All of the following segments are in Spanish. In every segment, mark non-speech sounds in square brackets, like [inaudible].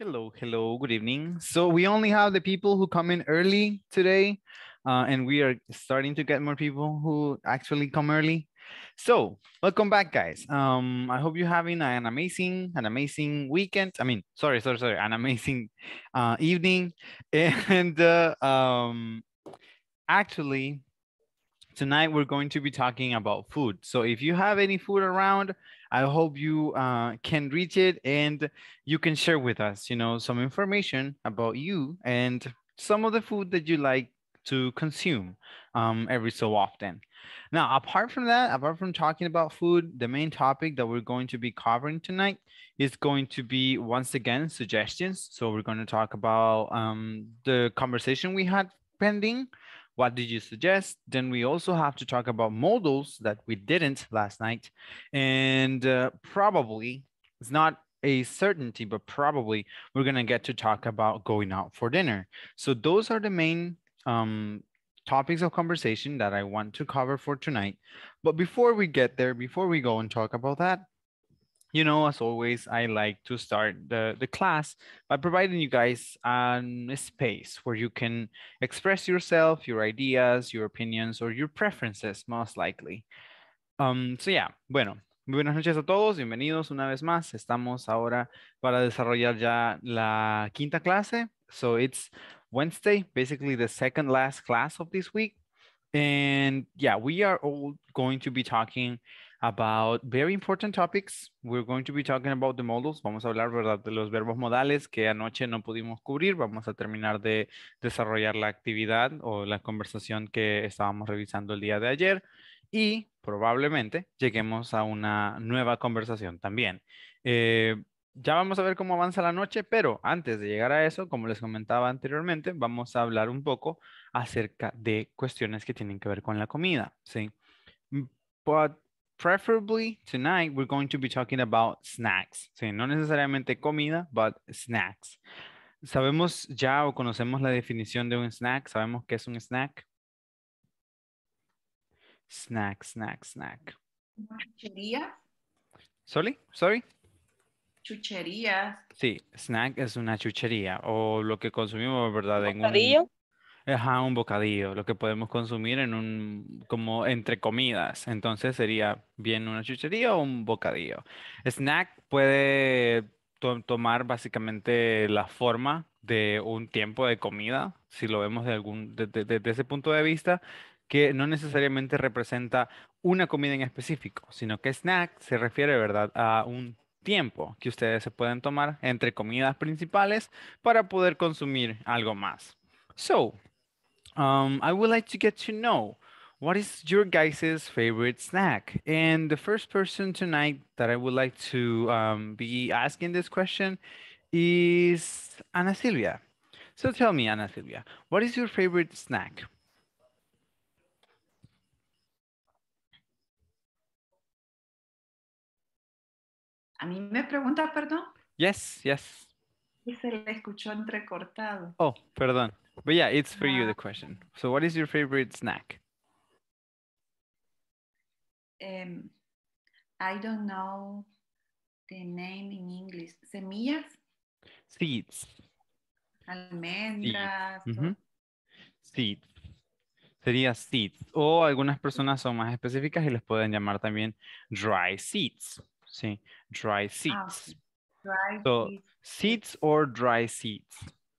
Hello, hello, good evening. So we only have the people who come in early today, uh, and we are starting to get more people who actually come early. So welcome back, guys. Um, I hope you're having an amazing, an amazing weekend. I mean, sorry, sorry, sorry, an amazing uh, evening. [laughs] And uh, um, actually, tonight we're going to be talking about food. So if you have any food around, I hope you uh, can read it and you can share with us, you know, some information about you and some of the food that you like to consume um, every so often. Now, apart from that, apart from talking about food, the main topic that we're going to be covering tonight is going to be once again suggestions. So we're going to talk about um, the conversation we had pending what did you suggest? Then we also have to talk about modals that we didn't last night. And uh, probably, it's not a certainty, but probably we're going to get to talk about going out for dinner. So those are the main um, topics of conversation that I want to cover for tonight. But before we get there, before we go and talk about that, you know, as always, I like to start the, the class by providing you guys um, a space where you can express yourself, your ideas, your opinions, or your preferences, most likely. Um, so yeah, bueno, buenas noches a todos, bienvenidos una vez más. Estamos ahora para desarrollar ya la quinta clase. So it's Wednesday, basically the second last class of this week. And yeah, we are all going to be talking about very important topics. We're going to be talking about the modals. Vamos a hablar, ¿verdad?, de los verbos modales que anoche no pudimos cubrir. Vamos a terminar de desarrollar la actividad o la conversación que estábamos revisando el día de ayer y probablemente lleguemos a una nueva conversación también. Eh, ya vamos a ver cómo avanza la noche, pero antes de llegar a eso, como les comentaba anteriormente, vamos a hablar un poco acerca de cuestiones que tienen que ver con la comida, ¿sí? Mm, preferably tonight we're going to be talking about snacks. no necesariamente comida, but snacks. ¿Sabemos ya o conocemos la definición de un snack? ¿Sabemos qué es un snack? Snack, snack, snack. ¿Chuchería? ¿Sorry? ¿Sorry? Chuchería. Sí, snack es una chuchería o lo que consumimos, ¿verdad? ¿Bocadillo? Ajá, un bocadillo, lo que podemos consumir en un, como entre comidas. Entonces sería bien una chuchería o un bocadillo. Snack puede tomar básicamente la forma de un tiempo de comida, si lo vemos de algún, desde ese punto de vista, que no necesariamente representa una comida en específico, sino que snack se refiere, ¿verdad?, a un tiempo que ustedes se pueden tomar entre comidas principales para poder consumir algo más. So, um, I would like to get to know what is your guys' favorite snack? And the first person tonight that I would like to um, be asking this question is Ana Silvia. So tell me, Ana Silvia, what is your favorite snack? ¿A mí me pregunta, perdón? Yes, yes. Y se le escuchó entrecortado. Oh, perdón. But yeah, it's for you ah. the question. So what is your favorite snack? Em, I don't know the name in English. ¿Semillas? Seeds. Almendras. Seeds. Sería seeds. O algunas personas son más específicas y les pueden llamar también dry seeds. Sí, dry ah, seeds. dry seeds. Seeds or dry seeds.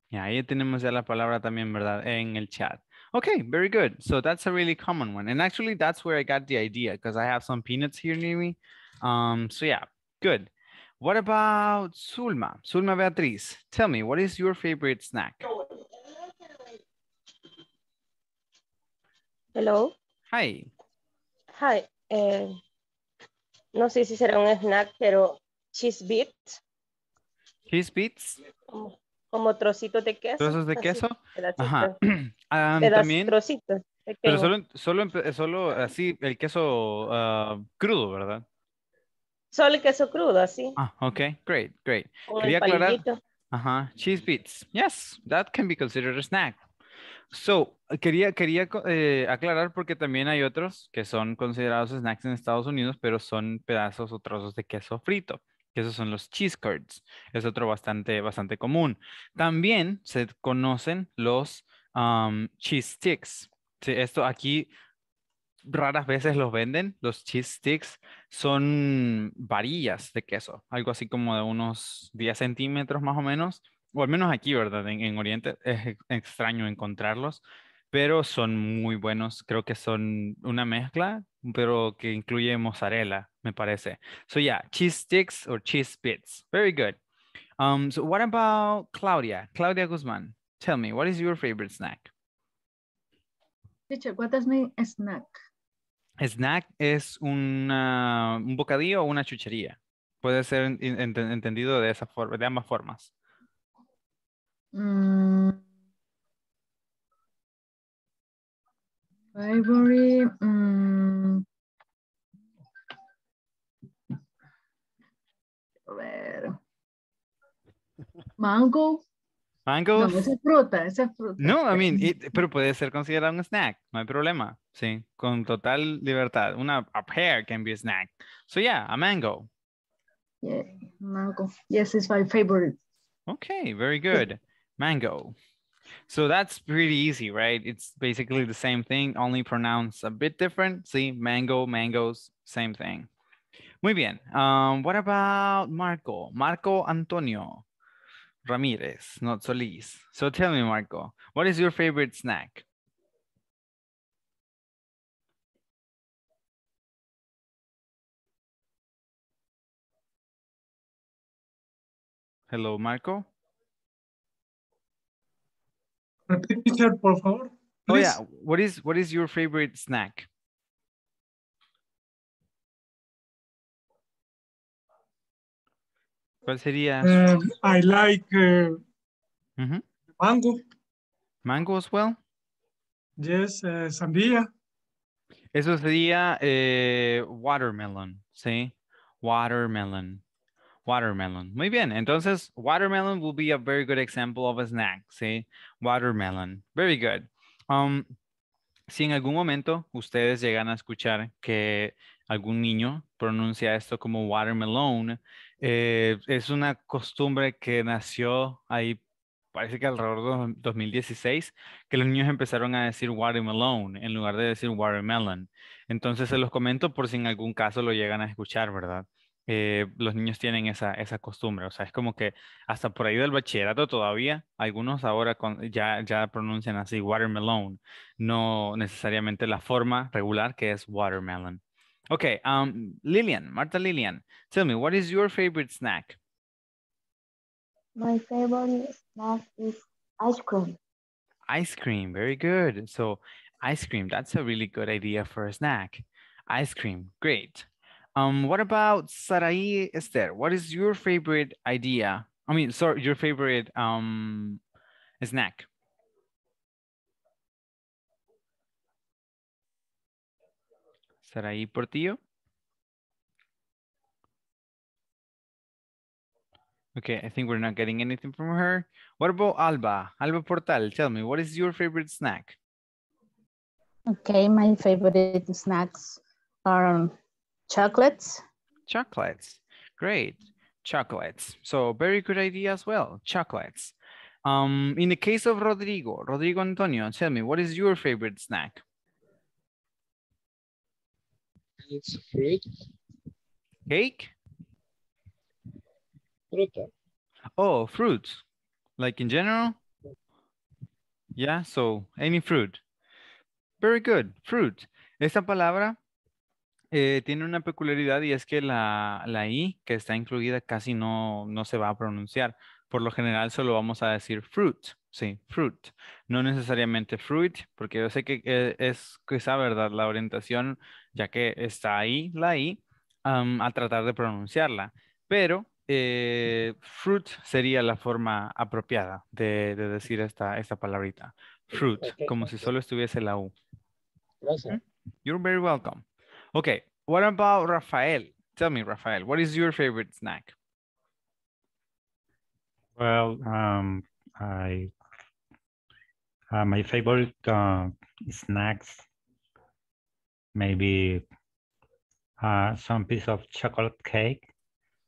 Yeah, ahí tenemos ya la palabra también, ¿verdad? En el chat. Okay, very good. So that's a really common one. And actually, that's where I got the idea because I have some peanuts here near me. Um, so yeah, good. What about Sulma? Sulma Beatriz, tell me, what is your favorite snack? Hello. Hi. Hi. Eh, no sé si será un snack, pero cheese bits. Cheese bits. Como, trocitos de queso. Trozos de queso. Ajá. [clears throat] Ah, también. Trocitos. Pero solo, solo, solo así el queso ah, crudo, ¿verdad? Solo el queso crudo, así. Ah, ok, great, great. Quería aclarar. Ajá, cheese bits. Yes, that can be considered a snack. So, quería, quería eh, aclarar porque también hay otros que son considerados snacks en Estados Unidos, pero son pedazos o trozos de queso frito que esos son los cheese curds. Es otro bastante, bastante común. También se conocen los cheese sticks. esto aquí raras veces los venden. Los cheese sticks son varillas de queso, algo así como de unos 10 centímetros más o menos. O al menos aquí, ¿verdad? en Oriente es extraño encontrarlos pero son muy buenos. Creo que son una mezcla, pero que incluye mozzarella, me parece. So yeah, cheese sticks o cheese bits. Very good. Um, so what about Claudia? Claudia Guzmán, tell me, what is your favorite snack? Teacher, what does mean snack? snack es un bocadillo o una chuchería. Puede ser entendido de esa de ambas formas. Mm, favorite, mm, a ver. Mango. Mango. No, es fruta, esa fruta. No, I mean, it, pero puede ser considerado un snack, no hay problema. Sí, con total libertad. Una a pear can be a snack. So yeah, a mango. Yeah, mango. Yes, it's my favorite. Okay, very good. Mango. So that's pretty easy, right? It's basically the same thing, only pronounced a bit different. See, mango, mangoes, same thing. Muy bien. Um, what about Marco? Marco Antonio Ramirez, not Solis. So tell me, Marco, what is your favorite snack? Hello, Marco. por favor. Oh yeah, what is what is your favorite snack? ¿Cuál sería? Um, I like uh, mango. Mango as well? Yes, uh, sandía. Eso sería eh, watermelon, ¿sí? Watermelon. Watermelon. Muy bien. Entonces, watermelon will be a very good example of a snack. ¿sí? Watermelon. Very good. Um, si en algún momento ustedes llegan a escuchar que algún niño pronuncia esto como watermelon, eh, es una costumbre que nació ahí, parece que alrededor de 2016, que los niños empezaron a decir watermelon en lugar de decir watermelon. Entonces se los comento por si en algún caso lo llegan a escuchar, ¿verdad? Eh, los niños tienen esa, costumbre. O sea, es como que hasta por ahí del bachillerato todavía, algunos ahora ya, pronuncian así watermelon, no necesariamente la forma regular que es watermelon. Ok, um, Lillian, Marta Lillian, tell me, what is your favorite snack? My favorite snack is ice cream. Ice cream, very good. So, ice cream, that's a really good idea for a snack. Ice cream, great. Um, what about Sarai Esther? What is your favorite idea? I mean, sorry, your favorite um, snack? Sarai Portillo? Okay, I think we're not getting anything from her. What about Alba? Alba Portal, tell me, what is your favorite snack? Okay, my favorite snacks are um, Chocolates. Chocolates. Great. Chocolates. So very good idea as well. Chocolates. Um, in the case of Rodrigo, Rodrigo Antonio, tell me, what is your favorite snack? It's fruit. Cake? Fruta. Oh, fruits. Like in general? Yeah, so any fruit. Very good, fruit. Esa palabra Eh, tiene una peculiaridad y es que la, la I que está incluida casi no, se va a pronunciar. Por lo general solo vamos a decir fruit, sí, fruit. No necesariamente fruit, porque yo sé que eh, es, quizá verdad la orientación, ya que está ahí la I, a tratar de pronunciarla. Pero eh, fruit sería la forma apropiada de, decir esta, esta palabrita. Fruit, como si solo estuviese la U. Gracias. You're very welcome. Okay. What about Rafael? Tell me, Rafael, what is your favorite snack? Well, um, I uh, my favorite uh, snacks maybe uh, some piece of chocolate cake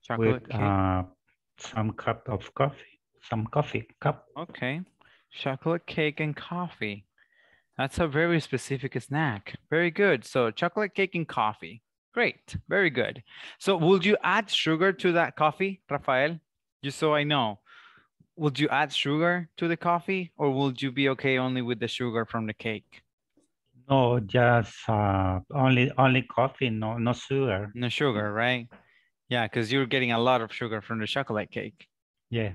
chocolate with cake. Uh, some cup of coffee, some coffee cup. Okay, chocolate cake and coffee. That's a very specific snack. Very good. So chocolate cake and coffee. Great. Very good. So would you add sugar to that coffee, Rafael? Just so I know, would you add sugar to the coffee or would you be okay only with the sugar from the cake? No, just uh, only only coffee, no no sugar. No sugar, right? Yeah, because you're getting a lot of sugar from the chocolate cake. Yeah.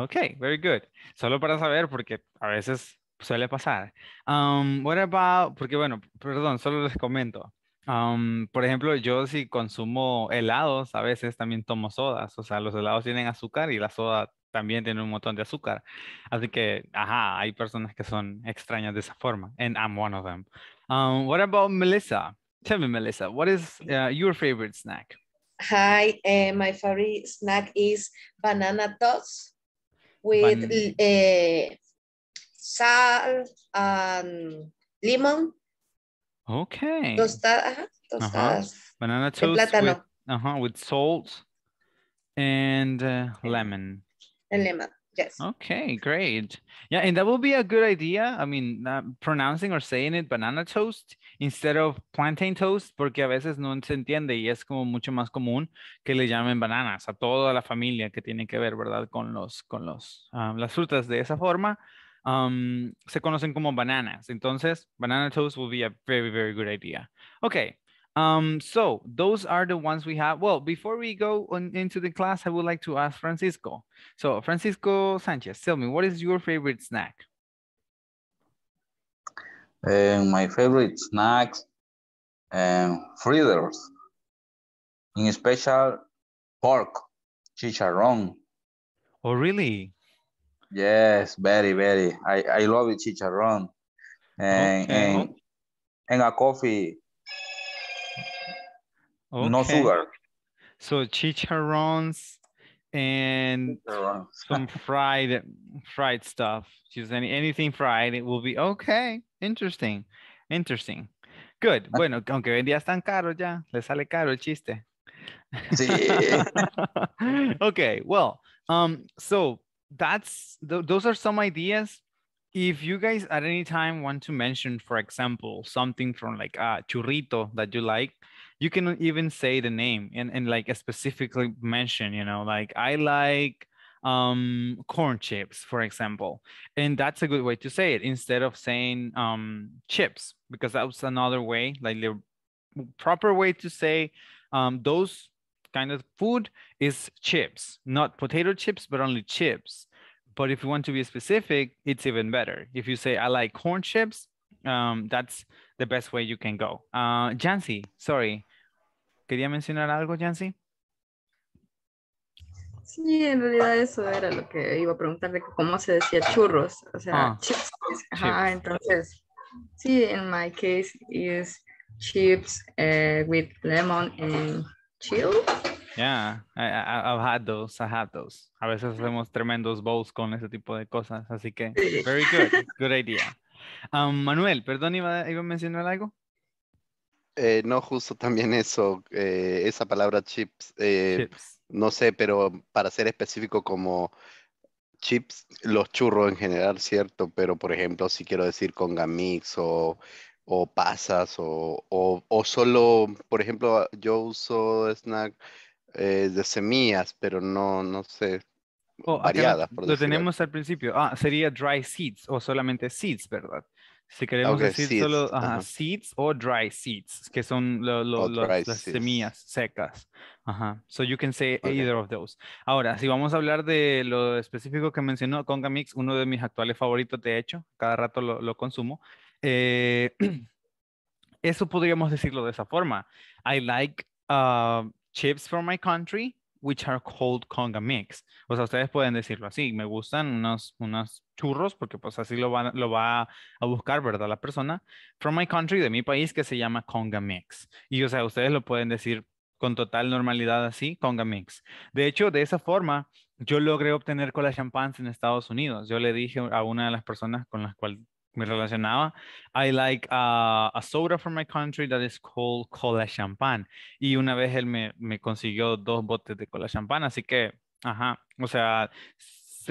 Okay, very good. Solo para saber, porque a veces suele pasar. Um, what about, porque bueno, perdón, solo les comento. Um, por ejemplo, yo si consumo helados, a veces también tomo sodas. O sea, los helados tienen azúcar y la soda también tiene un montón de azúcar. Así que, ajá, hay personas que son extrañas de esa forma. And I'm one of them. Um, what about Melissa? Tell me, Melissa, what is uh, your favorite snack? Hi, eh, my favorite snack is banana toast with eh, sal, um, limón. Okay. Tostadas. tostadas. Banana toast plátano. With, salt and uh, lemon. And lemon. Yes. Okay, great. Yeah, and that will be a good idea. I mean, uh, pronouncing or saying it banana toast instead of plantain toast, porque a veces no se entiende y es como mucho más común que le llamen bananas a toda la familia que tiene que ver, ¿verdad? Con los, con los, um, las frutas de esa forma. um, se conocen como bananas. Entonces, banana toast will be a very, very good idea. Okay, um, so those are the ones we have. Well, before we go on into the class, I would like to ask Francisco. So Francisco Sanchez, tell me, what is your favorite snack? Uh, my favorite snacks, um, fritters, in special pork, chicharrón. Oh, really? Yes, very, very. I, I love it, chicharron. And, okay. and, and a coffee. Okay. No sugar. So chicharrons and chicharrons. [laughs] some fried fried stuff. Just any, anything fried, it will be okay. Interesting. Interesting. Good. [laughs] Bueno, aunque vendía tan día ya, le sale caro el chiste. Sí. [laughs] okay, well, um, so that's th- those are some ideas if you guys at any time want to mention for example something from like uh, churrito that you like you can even say the name and, and like specifically mention you know like i like um, corn chips for example and that's a good way to say it instead of saying um, chips because that was another way like the proper way to say um, those kind of food is chips, not potato chips, but only chips. But if you want to be specific, it's even better. If you say, I like corn chips, um, that's the best way you can go. Uh, Jancy, sorry. ¿Quería mencionar algo, Jancy? Sí, en realidad eso era lo que iba a preguntarle, cómo se decía churros, o sea, ah, chips. Ah, chips. entonces, sí, in my case is chips uh, with lemon and Yeah, I've had those, I have those. A veces hacemos tremendos bowls con ese tipo de cosas, así que very good, good idea. Um, Manuel, perdón, ¿iba, a mencionar algo? Eh, no, justo también eso, eh, esa palabra chips, eh, chips, no sé, pero para ser específico como chips, los churros en general, cierto, pero por ejemplo, si quiero decir con gamix o o pasas o, o, o, solo, por ejemplo, yo uso snack eh, de semillas, pero no, no sé, variadas. Oh, lo tenemos al principio. Ah, sería dry seeds o solamente seeds, ¿verdad? Si ah, queremos decir solo seeds o dry seeds, que son las semillas secas. Ajá. So you can say either of those. Ahora, si vamos a hablar de lo específico que mencionó Conga Mix, uno de mis actuales favoritos, de hecho, cada rato lo, consumo, eh, [clears throat] eso podríamos decirlo de esa forma. I like uh, chips from my country, which are called conga mix. O sea, ustedes pueden decirlo así. Me gustan unos, unos churros, porque pues así lo va, lo va a buscar, ¿verdad? La persona. From my country, de mi país, que se llama conga mix. Y o sea, ustedes lo pueden decir con total normalidad así, conga mix. De hecho, de esa forma, yo logré obtener cola champán en Estados Unidos. Yo le dije a una de las personas con las cuales me relacionaba. I like a, ah, a, soda from my country that is called cola champán. Y una vez él me, me consiguió dos botes de cola champán, así que, ajá, o sea,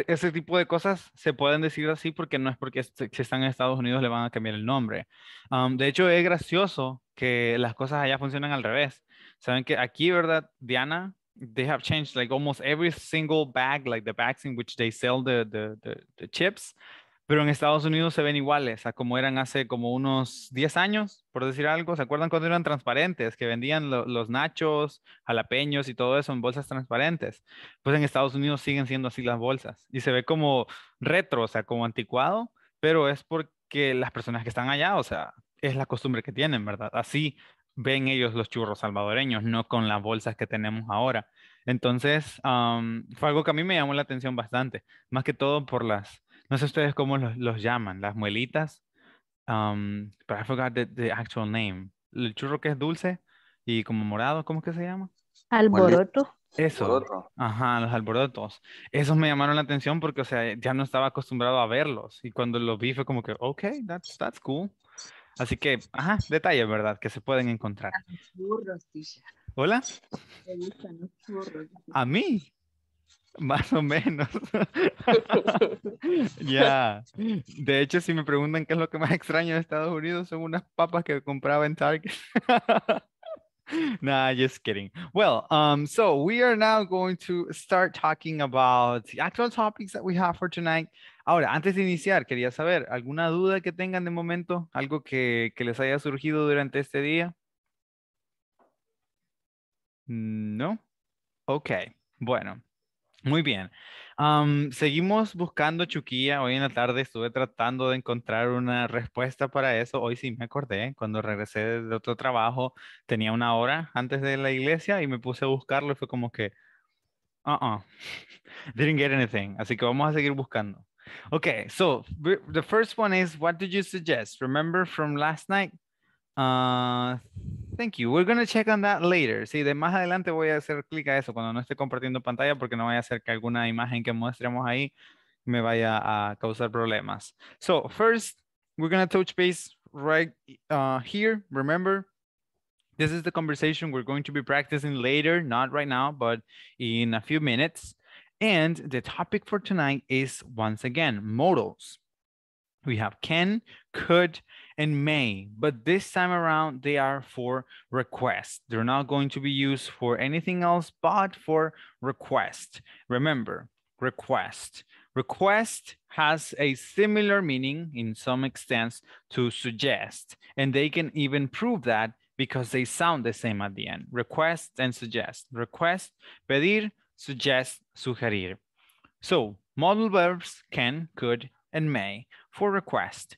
ese tipo de cosas se pueden decir así porque no es porque si están en Estados Unidos le van a cambiar el nombre. Um, de hecho, es gracioso que las cosas allá funcionan al revés. Saben que aquí, ¿verdad, Diana? They have changed like almost every single bag, like the bags in which they sell the, the, the chips pero en Estados Unidos se ven iguales a como eran hace como unos 10 años, por decir algo. ¿Se acuerdan cuando eran transparentes, que vendían los nachos, jalapeños y todo eso en bolsas transparentes? Pues en Estados Unidos siguen siendo así las bolsas y se ve como retro, o sea, como anticuado, pero es porque las personas que están allá, o sea, es la costumbre que tienen, ¿verdad? Así ven ellos los churros salvadoreños, no con las bolsas que tenemos ahora. Entonces, fue algo que a mí me llamó la atención bastante, más que todo por las no sé ustedes cómo los, llaman, las muelitas. Um, but I forgot the, actual name. El churro que es dulce y como morado, ¿cómo es que se llama? Alboroto. Eso. Ajá, los alborotos. Esos me llamaron la atención porque, o sea, ya no estaba acostumbrado a verlos. Y cuando los vi fue como que, ok, that's, that's cool. Así que, ajá, detalles, ¿verdad? Que se pueden encontrar. Churros, Hola. los A mí. Más o menos. [laughs] ya. De hecho, si me preguntan qué es lo que más extraño de Estados Unidos, son unas papas que compraba en Target. [laughs] nah, just kidding. Well, um, so we are now going to start talking about the actual topics that we have for tonight. Ahora, antes de iniciar, quería saber, ¿alguna duda que tengan de momento? ¿Algo que les haya surgido durante este día? No. Ok, bueno. Muy bien. seguimos buscando Chuquía. Hoy en la tarde estuve tratando de encontrar una respuesta para eso. Hoy sí me acordé. Cuando regresé de otro trabajo, tenía una hora antes de la iglesia y me puse a buscarlo. fue como que, uh-uh, [laughs] didn't get anything. Así que vamos a seguir buscando. Okay, so the first one is what did you suggest? Remember from last night? Ah, Thank you. We're going to check on that later. Sí, de más adelante voy a hacer clic a eso cuando no esté compartiendo pantalla porque no vaya a ser que alguna imagen que mostremos ahí me vaya a causar problemas. So first, we're going to touch base right uh, here. Remember, this is the conversation we're going to be practicing later, not right now, but in a few minutes. And the topic for tonight is once again, modals. We have can, could, and may, but this time around they are for request. They're not going to be used for anything else but for request. Remember, request. Request has a similar meaning in some extent to suggest, and they can even prove that because they sound the same at the end. Request and suggest. Request, pedir, suggest, sugerir. So modal verbs can, could, and may for request.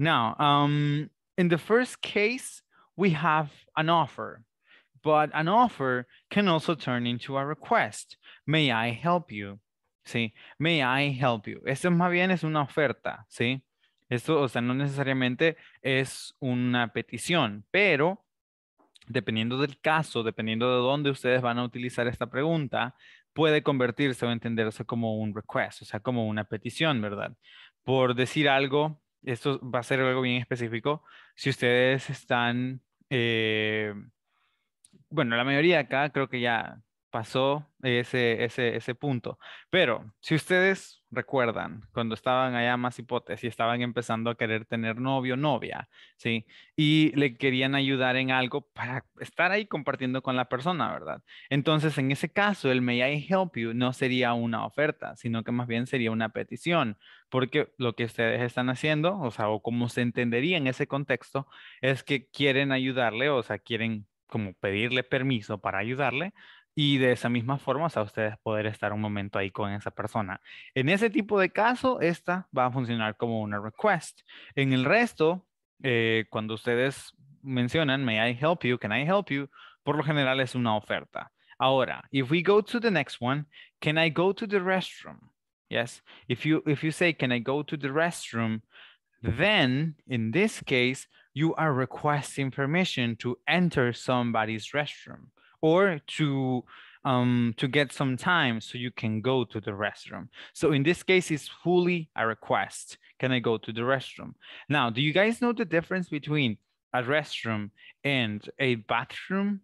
Now, um, in the first case, we have an offer, but an offer can also turn into a request. May I help you? ¿Sí? May I help you? Esto más bien es una oferta, ¿sí? Esto, o sea, no necesariamente es una petición, pero dependiendo del caso, dependiendo de dónde ustedes van a utilizar esta pregunta, puede convertirse o entenderse como un request, o sea, como una petición, ¿verdad? Por decir algo, esto va a ser algo bien específico, si ustedes están, eh, bueno, la mayoría acá creo que ya pasó ese, ese, ese punto. Pero si ustedes recuerdan, cuando estaban allá más hipótesis, estaban empezando a querer tener novio, novia, ¿sí? Y le querían ayudar en algo para estar ahí compartiendo con la persona, ¿verdad? Entonces, en ese caso, el May I Help You no sería una oferta, sino que más bien sería una petición, porque lo que ustedes están haciendo, o sea, o como se entendería en ese contexto, es que quieren ayudarle, o sea, quieren como pedirle permiso para ayudarle y de esa misma forma, a ustedes poder estar un momento ahí con esa persona. En ese tipo de caso, esta va a funcionar como una request. En el resto, eh, cuando ustedes mencionan, may I help you, can I help you, por lo general es una oferta. Ahora, if we go to the next one, can I go to the restroom? Yes, if you, if you say, can I go to the restroom, then in this case, you are requesting permission to enter somebody's restroom. or to um, to get some time so you can go to the restroom. So in this case, it's fully a request. Can I go to the restroom? Now, do you guys know the difference between a restroom and a bathroom?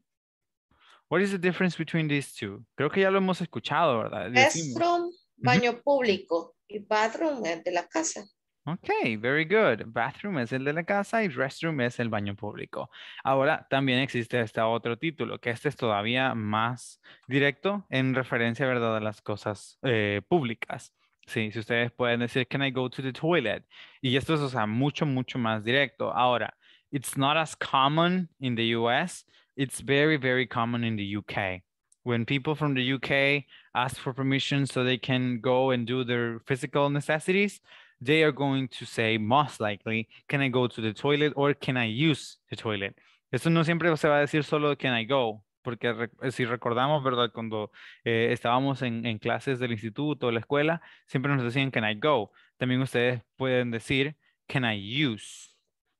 What is the difference between these two? Creo que ya lo hemos escuchado, ¿verdad? Restroom, baño público. Y bathroom es eh, de la casa. Ok, very good. Bathroom es el de la casa y restroom es el baño público. Ahora también existe este otro título, que este es todavía más directo en referencia, ¿verdad?, a las cosas eh, públicas. Sí, si ustedes pueden decir, can I go to the toilet? Y esto es, o sea, mucho, mucho más directo. Ahora, it's not as common in the US. It's very, very common in the UK. When people from the UK ask for permission so they can go and do their physical necessities, they are going to say most likely, can I go to the toilet or can I use the toilet? Esto no siempre se va a decir solo can I go, porque eh, si recordamos, ¿verdad? Cuando eh, estábamos en, en, clases del instituto, la escuela, siempre nos decían can I go. También ustedes pueden decir can I use.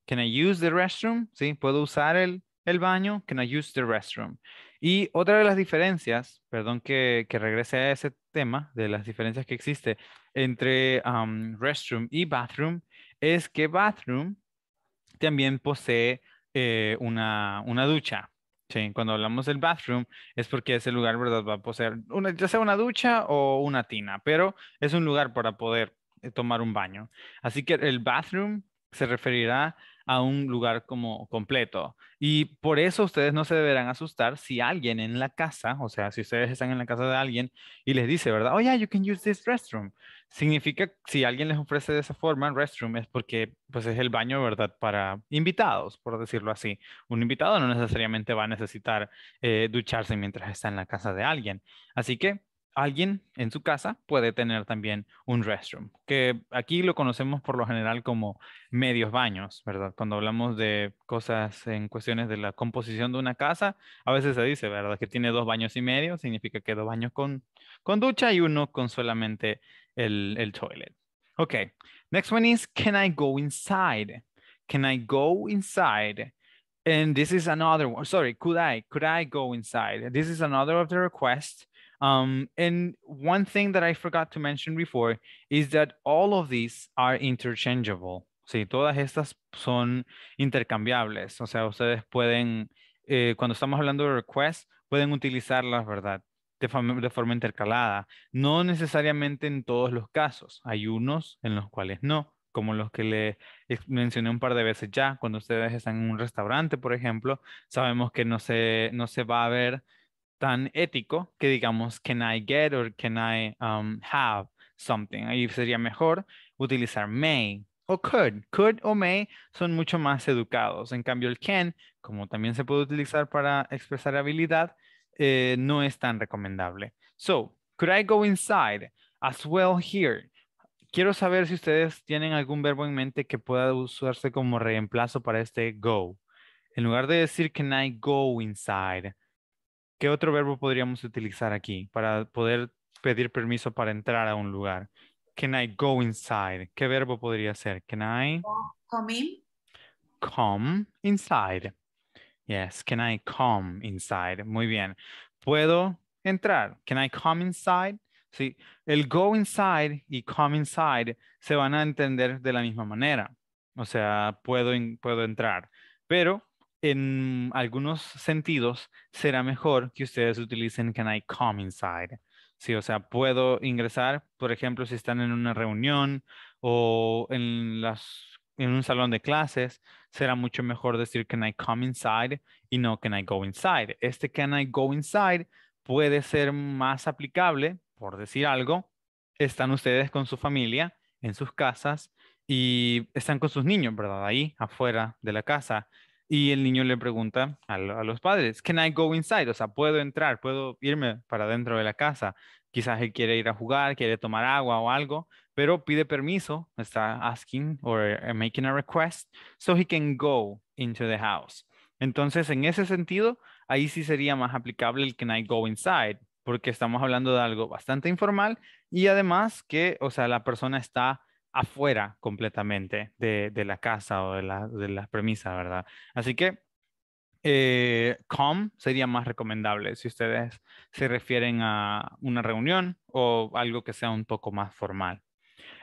Can I use the restroom? Sí, puedo usar el, el baño. Can I use the restroom? Y otra de las diferencias, perdón que, regrese a ese tema, de las diferencias que existe entre restroom y bathroom, es que bathroom también posee eh, una, una, ducha. ¿sí? Cuando hablamos del bathroom es porque ese lugar ¿verdad? va a poseer una, ya sea una ducha o una tina, pero es un lugar para poder eh, tomar un baño. Así que el bathroom se referirá a un lugar como completo. Y por eso ustedes no se deberán asustar si alguien en la casa, o sea, si ustedes están en la casa de alguien y les dice, ¿verdad? Oh, yeah, you can use this restroom. Significa, si alguien les ofrece de esa forma, restroom es porque pues es el baño, ¿verdad? Para invitados, por decirlo así. Un invitado no necesariamente va a necesitar eh, ducharse mientras está en la casa de alguien. Así que alguien en su casa puede tener también un restroom, que aquí lo conocemos por lo general como medios baños, ¿verdad? Cuando hablamos de cosas en cuestiones de la composición de una casa, a veces se dice, ¿verdad? Que tiene dos baños y medio, significa que dos baños con, con ducha y uno con solamente el, el toilet. Ok, next one is, can I go inside? Can I go inside? And this is another one. Sorry, could I? Could I go inside? This is another of the requests Um, and one thing that I forgot to mention before is that all of these are interchangeable. Sí, todas estas son intercambiables. O sea, ustedes pueden, eh, cuando estamos hablando de requests, pueden utilizarlas, ¿verdad? De forma, de forma intercalada. No necesariamente en todos los casos. Hay unos en los cuales no como los que le mencioné un par de veces ya, cuando ustedes están en un restaurante, por ejemplo, sabemos que no se, no se va a ver tan ético que digamos, can I get or can I um, have something? Ahí sería mejor utilizar may o could. Could o may son mucho más educados. En cambio, el can, como también se puede utilizar para expresar habilidad, eh, no es tan recomendable. So, could I go inside as well here? Quiero saber si ustedes tienen algún verbo en mente que pueda usarse como reemplazo para este go. En lugar de decir, can I go inside? ¿Qué otro verbo podríamos utilizar aquí para poder pedir permiso para entrar a un lugar? Can I go inside? ¿Qué verbo podría ser? Can I? Come in. Come inside. Yes, can I come inside? Muy bien. ¿Puedo entrar? Can I come inside? Sí, el go inside y come inside se van a entender de la misma manera. O sea, puedo, puedo entrar. Pero en algunos sentidos será mejor que ustedes utilicen can I come inside. Sí, o sea, puedo ingresar, por ejemplo, si están en una reunión o en, las, en un salón de clases, será mucho mejor decir can I come inside y no can I go inside. Este can I go inside puede ser más aplicable, por decir algo, están ustedes con su familia en sus casas y están con sus niños, ¿verdad? Ahí afuera de la casa y el niño le pregunta a, los padres, ¿Can I go inside? O sea, ¿puedo entrar? ¿Puedo irme para dentro de la casa? Quizás él quiere ir a jugar, quiere tomar agua o algo, pero pide permiso, está asking or eh, making a request, so he can go into the house. Entonces, en ese sentido, ahí sí sería más aplicable el Can I go inside, porque estamos hablando de algo bastante informal y además que, o sea, la persona está afuera completamente de, la casa o de las de la premisas, ¿verdad? Así que eh, sería más recomendable si ustedes se refieren a una reunión o algo que sea un poco más formal.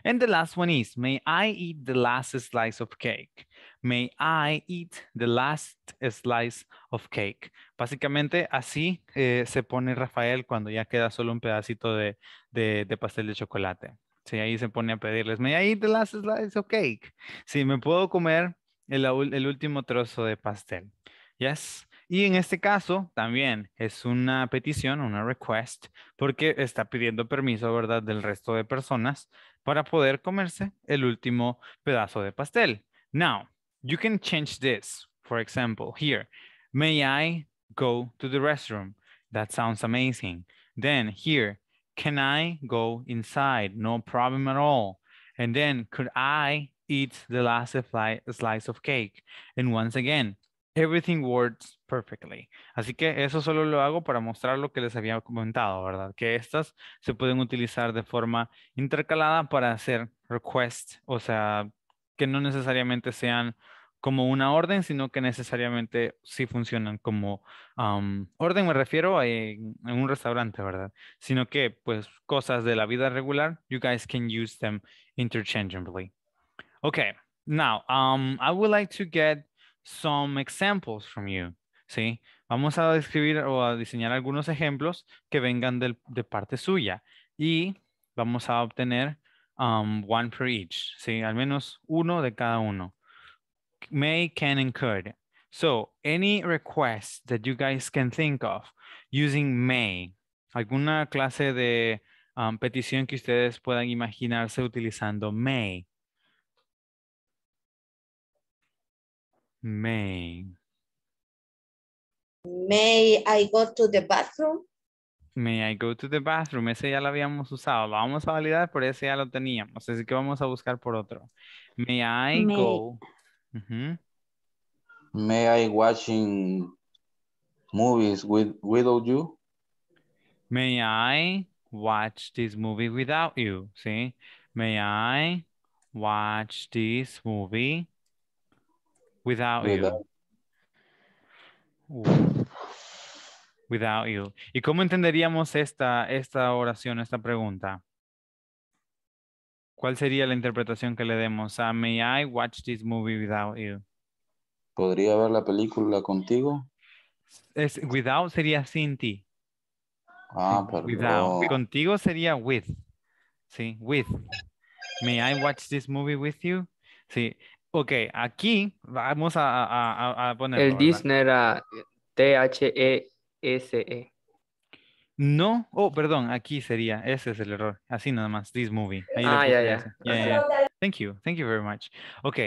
And the last one is, may I eat the last slice of cake? May I eat the last slice of cake? Básicamente así eh, se pone Rafael cuando ya queda solo un pedacito de, de pastel de chocolate. Si ahí se pone a pedirles, may I eat the last slice of cake? Si me puedo comer el, el último trozo de pastel. Yes. Y en este caso también es una petición, una request, porque está pidiendo permiso, ¿verdad?, del resto de personas para poder comerse el último pedazo de pastel. Now, you can change this. For example, here, may I go to the restroom? That sounds amazing. Then here, Can I go inside? No problem at all. And then could I eat the last slice of cake? And once again, everything works perfectly. Así que eso solo lo hago para mostrar lo que les había comentado, ¿verdad? Que estas se pueden utilizar de forma intercalada para hacer requests, o sea, que no necesariamente sean como una orden, sino que necesariamente sí funcionan como orden, me refiero a eh, en, un restaurante, ¿verdad? Sino que, pues, cosas de la vida regular, you guys can use them interchangeably. Okay, now, um, I would like to get some examples from you, ¿sí? Vamos a describir o a diseñar algunos ejemplos que vengan del, de parte suya y vamos a obtener um, one for each, ¿sí? Al menos uno de cada uno may, can, and could. So any request that you guys can think of using may, alguna clase de um, petición que ustedes puedan imaginarse utilizando may. May. May I go to the bathroom? May I go to the bathroom? Ese ya lo habíamos usado. vamos a validar, pero ese ya lo teníamos. Así que vamos a buscar por otro. May I go -hmm. May I watching movies with without you? May I watch this movie without you? See? May I watch this movie without, you? Without you. ¿Y cómo entenderíamos esta, esta oración, esta pregunta? ¿Cuál sería la interpretación que le demos a May I watch this movie without you? ¿Podría ver la película contigo? Es, without sería sin ti. Ah, perdón. Without. Contigo sería with. Sí, with. May I watch this movie with you? Sí. Ok, aquí vamos a, poner. El Disney era T-H-E-S-E. e s e no, oh, perdón, aquí sería, ese es el error, así nada más, this movie. ah, ya, ya. Thank you, thank you very much. Ok,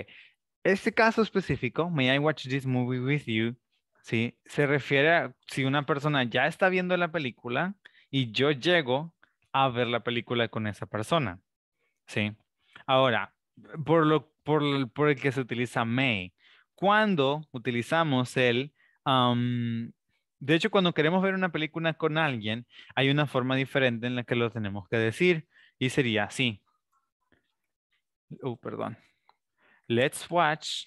este caso específico, may I watch this movie with you, ¿sí? Se refiere a si una persona ya está viendo la película y yo llego a ver la película con esa persona, ¿sí? Ahora, por, lo, por, el que se utiliza may, cuando utilizamos el de hecho, cuando queremos ver una película con alguien, hay una forma diferente en la que lo tenemos que decir y sería así. Oh, perdón. Let's watch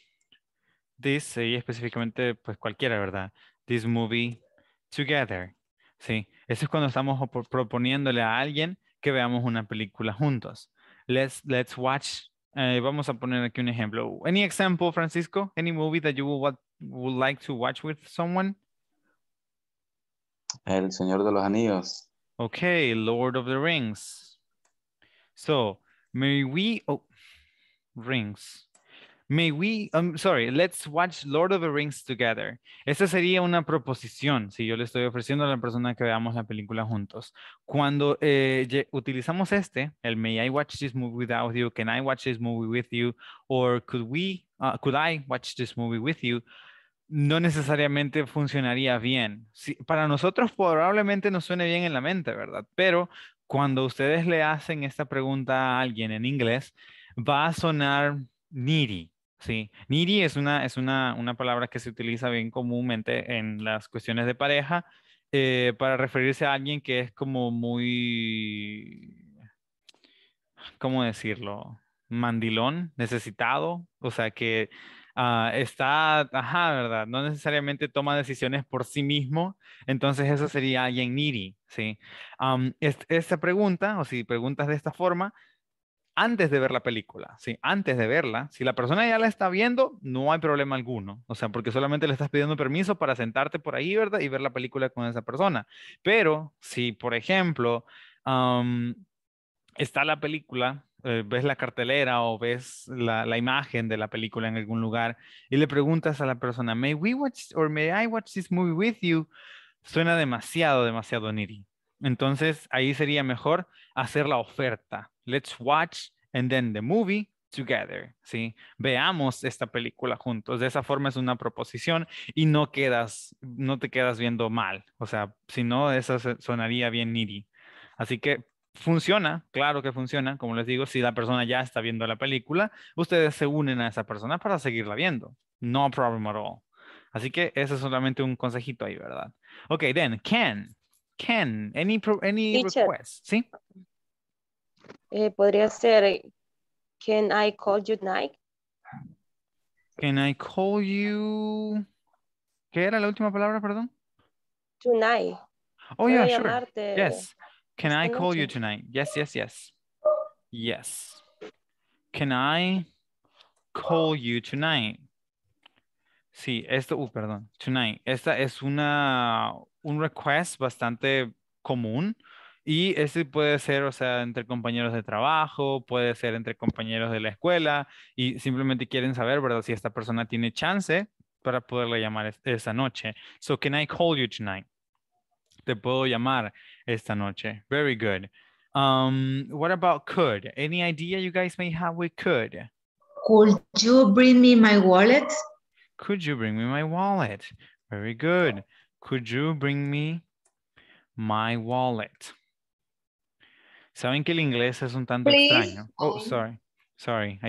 this, y específicamente pues cualquiera, ¿verdad? This movie together. Sí, eso es cuando estamos proponiéndole a alguien que veamos una película juntos. Let's, let's watch. Eh, vamos a poner aquí un ejemplo. Any example, Francisco? Any movie that you would like to watch with someone? El Señor de los Anillos. Okay, Lord of the Rings. So, may we, oh, rings. May we, I'm um, sorry, let's watch Lord of the Rings together. Esa sería una proposición, si yo le estoy ofreciendo a la persona que veamos la película juntos. Cuando eh, utilizamos este, el may I watch this movie without you, can I watch this movie with you, or could we, uh, could I watch this movie with you, no necesariamente funcionaría bien. para nosotros probablemente nos suene bien en la mente, ¿verdad? Pero cuando ustedes le hacen esta pregunta a alguien en inglés, va a sonar needy, ¿sí? Needy es una, es una, palabra que se utiliza bien comúnmente en las cuestiones de pareja eh, para referirse a alguien que es como muy, ¿cómo decirlo? Mandilón, necesitado, o sea que Ah, está, ajá, ¿verdad? No necesariamente toma decisiones por sí mismo, entonces eso sería alguien niri. ¿sí? esta pregunta, o si preguntas de esta forma, antes de ver la película, ¿sí? Antes de verla, si la persona ya la está viendo, no hay problema alguno, o sea, porque solamente le estás pidiendo permiso para sentarte por ahí, ¿verdad? Y ver la película con esa persona. Pero si, por ejemplo, está la película eh, ves la cartelera o ves la, imagen de la película en algún lugar y le preguntas a la persona, ¿May we watch or may I watch this movie with you? Suena demasiado, demasiado needy. Entonces ahí sería mejor hacer la oferta. Let's watch and then the movie together, ¿sí? Veamos esta película juntos. De esa forma es una proposición y no quedas, no te quedas viendo mal. O sea, si no, eso sonaría bien needy. Así que Funciona, claro que funciona, como les digo, si la persona ya está viendo la película, ustedes se unen a esa persona para seguirla viendo. No problem at all. Así que ese es solamente un consejito ahí, ¿verdad? Ok, then, can, can, any, any ¿sí? Eh, podría ser, can I call you tonight Can I call you? ¿Qué era la última palabra, perdón? Tonight. Oh, yeah, sure. Yes. Can I call you tonight? Yes, yes, yes. Yes. Can I call you tonight? Sí, esto, uh, perdón, tonight. Esta es una, un request bastante común y este puede ser, o sea, entre compañeros de trabajo, puede ser entre compañeros de la escuela y simplemente quieren saber, ¿verdad? Si esta persona tiene chance para poderle llamar esa noche. So, can I call you tonight? te puedo llamar esta noche. Very good. Um, what about could? Any idea you guys may have with could? Could you bring me my wallet? Could you bring me my wallet? Very good. Could you bring me my wallet? Saben que el inglés es un tanto extraño. Oh, sorry. Sorry.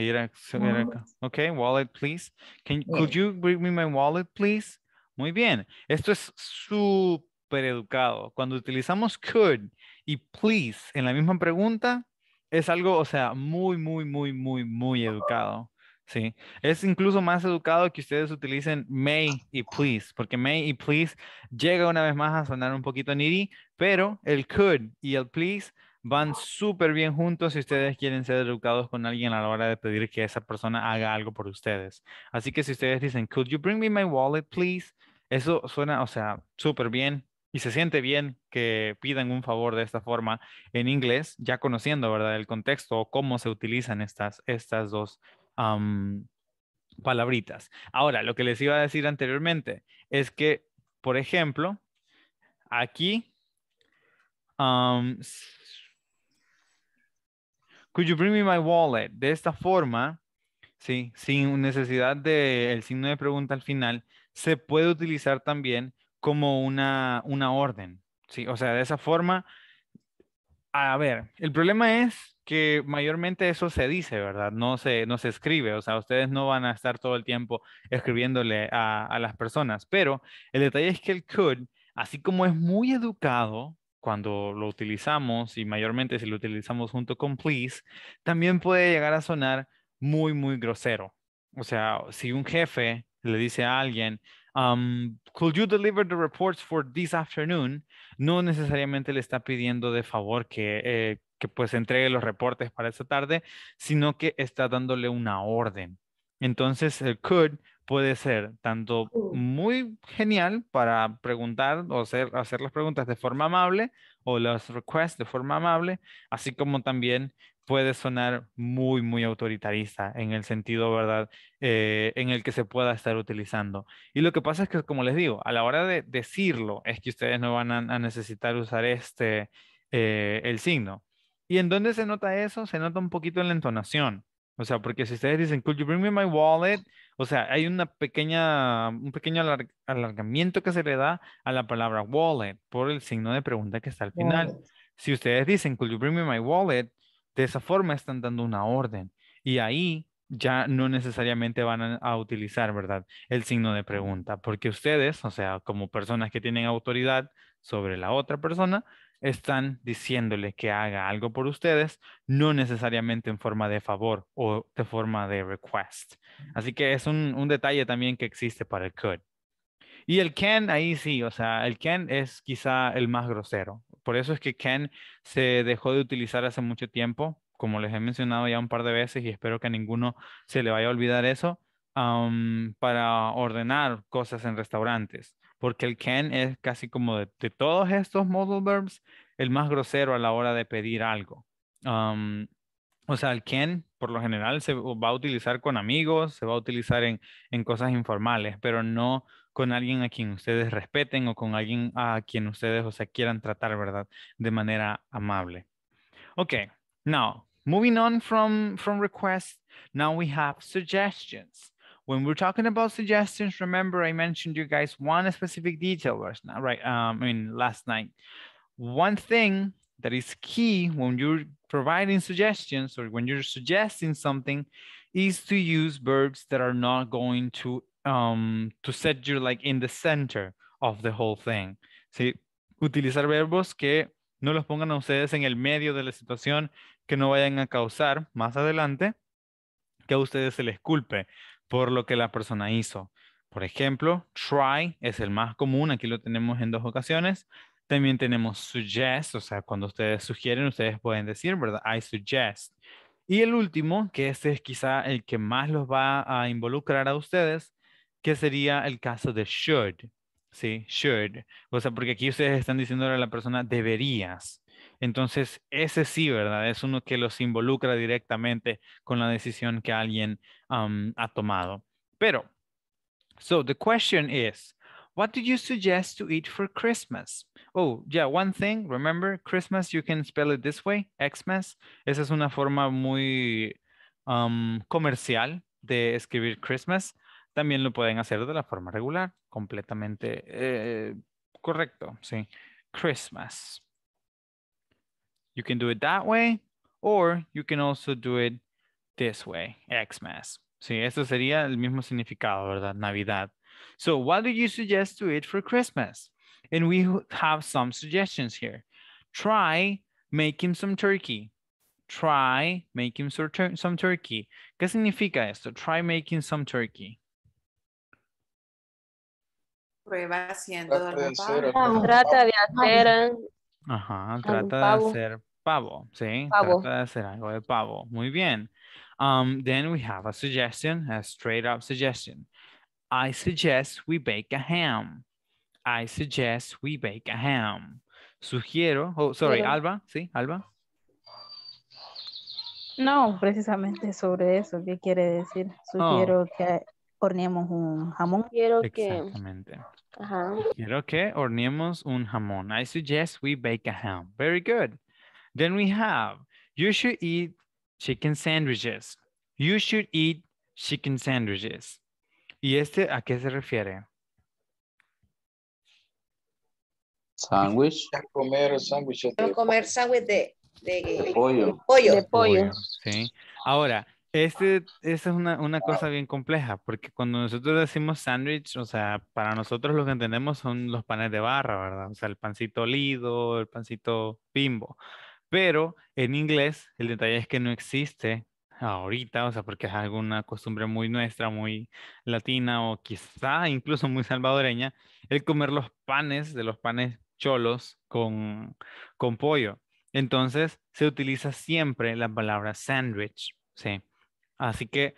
okay, wallet, please. Can, Could you bring me my wallet, please? Muy bien. Esto es su educado. Cuando utilizamos could y please en la misma pregunta, es algo, o sea, muy, muy, muy, muy, muy educado. Sí, es incluso más educado que ustedes utilicen may y please, porque may y please llega una vez más a sonar un poquito needy, pero el could y el please van súper bien juntos si ustedes quieren ser educados con alguien a la hora de pedir que esa persona haga algo por ustedes. Así que si ustedes dicen, could you bring me my wallet, please? Eso suena, o sea, súper bien y se siente bien que pidan un favor de esta forma en inglés, ya conociendo, ¿verdad?, el contexto o cómo se utilizan estas, estas dos palabritas. Ahora, lo que les iba a decir anteriormente es que, por ejemplo, aquí, could you bring me my wallet? De esta forma, sí, sin necesidad del el signo de pregunta al final, se puede utilizar también como una, orden, ¿sí? O sea, de esa forma, a ver, el problema es que mayormente eso se dice, ¿verdad? No se, no se escribe, o sea, ustedes no van a estar todo el tiempo escribiéndole a, a las personas, pero el detalle es que el could, así como es muy educado, cuando lo utilizamos y mayormente si lo utilizamos junto con please, también puede llegar a sonar muy, muy grosero. O sea, si un jefe le dice a alguien, could you deliver the reports for this afternoon? No necesariamente le está pidiendo de favor que, eh, que pues entregue los reportes para esta tarde, sino que está dándole una orden. Entonces, el could puede ser tanto oh. muy genial para preguntar o hacer, hacer las preguntas de forma amable o las requests de forma amable, así como también puede sonar muy, muy autoritarista en el sentido, ¿verdad?, eh, en el que se pueda estar utilizando. Y lo que pasa es que, como les digo, a la hora de decirlo, es que ustedes no van a, necesitar usar este, eh, el signo. ¿Y en dónde se nota eso? Se nota un poquito en la entonación. O sea, porque si ustedes dicen, could you bring me my wallet? O sea, hay una pequeña, un pequeño alargamiento que se le da a la palabra wallet por el signo de pregunta que está al final. Si ustedes dicen, could you bring me my wallet? De esa forma están dando una orden y ahí ya no necesariamente van a, utilizar, ¿verdad? El signo de pregunta, porque ustedes, o sea, como personas que tienen autoridad sobre la otra persona, están diciéndole que haga algo por ustedes, no necesariamente en forma de favor o de forma de request. Así que es un, detalle también que existe para el could. Y el can ahí sí, o sea, el can es quizá el más grosero. Por eso es que can se dejó de utilizar hace mucho tiempo, como les he mencionado ya un par de veces y espero que a ninguno se le vaya a olvidar eso, para ordenar cosas en restaurantes. Porque el can es casi como de, todos estos modal verbs, el más grosero a la hora de pedir algo. o sea, el can por lo general se va a utilizar con amigos, se va a utilizar en, en cosas informales, pero no con alguien a quien ustedes respeten o con alguien a quien ustedes, o sea, quieran tratar, ¿verdad? De manera amable. Okay, now moving on from, from requests, now we have suggestions. When we're talking about suggestions, remember I mentioned you guys one specific detail last night, right? Um, I mean, last night. One thing that is key when you're providing suggestions or when you're suggesting something is to use verbs that are not going to Um, to set you like in the center of the whole thing. ¿sí? Utilizar verbos que no los pongan a ustedes en el medio de la situación, que no vayan a causar más adelante que a ustedes se les culpe por lo que la persona hizo. Por ejemplo, try es el más común, aquí lo tenemos en dos ocasiones. También tenemos suggest, o sea, cuando ustedes sugieren, ustedes pueden decir, ¿verdad? I suggest. Y el último, que este es quizá el que más los va a involucrar a ustedes, ¿Qué sería el caso de should. Sí, should. O sea, porque aquí ustedes están diciendo a la persona deberías. Entonces, ese sí, ¿verdad? Es uno que los involucra directamente con la decisión que alguien ha tomado. Pero, so the question is, what do you suggest to eat for Christmas? Oh, yeah, one thing, remember, Christmas, you can spell it this way, Xmas. Esa es una forma muy comercial de escribir Christmas. También lo pueden hacer de la forma regular, completamente eh, correcto, sí. Christmas. You can do it that way, or you can also do it this way, Xmas. Sí, eso sería el mismo significado, ¿verdad? Navidad. So what do you suggest to eat for Christmas? And we have some suggestions here. Try making some turkey. Try making some turkey. ¿Qué significa esto? Try making some turkey prueba haciendo trata de ah, hacer, pavo. Trata de hacer. Ajá, trata de hacer pavo, ¿sí? Trata de hacer algo de pavo. Muy bien. Um, then we have a suggestion, a straight up suggestion. I suggest we bake a ham. I suggest we bake a ham. Sugiero, oh, sorry, Alba, ¿sí? Alba. No, precisamente sobre eso, ¿qué quiere decir? Oh. Sugiero que horneemos un jamón. Quiero Exactamente. que. Ajá. Quiero que horneemos un jamón. I suggest we bake a ham. Very good. Then we have, you should eat chicken sandwiches. You should eat chicken sandwiches. ¿Y este a qué se refiere? Sandwich. Comer sandwiches. comer sandwich de, de, pollo. pollo. De pollo. Sí. Ahora, este, esta es una, una, cosa bien compleja, porque cuando nosotros decimos sandwich, o sea, para nosotros lo que entendemos son los panes de barra, ¿verdad? O sea, el pancito lido, el pancito bimbo. Pero en inglés, el detalle es que no existe ahorita, o sea, porque es alguna costumbre muy nuestra, muy latina o quizá incluso muy salvadoreña, el comer los panes de los panes cholos con, con pollo. Entonces, se utiliza siempre la palabra sandwich, ¿sí? Así que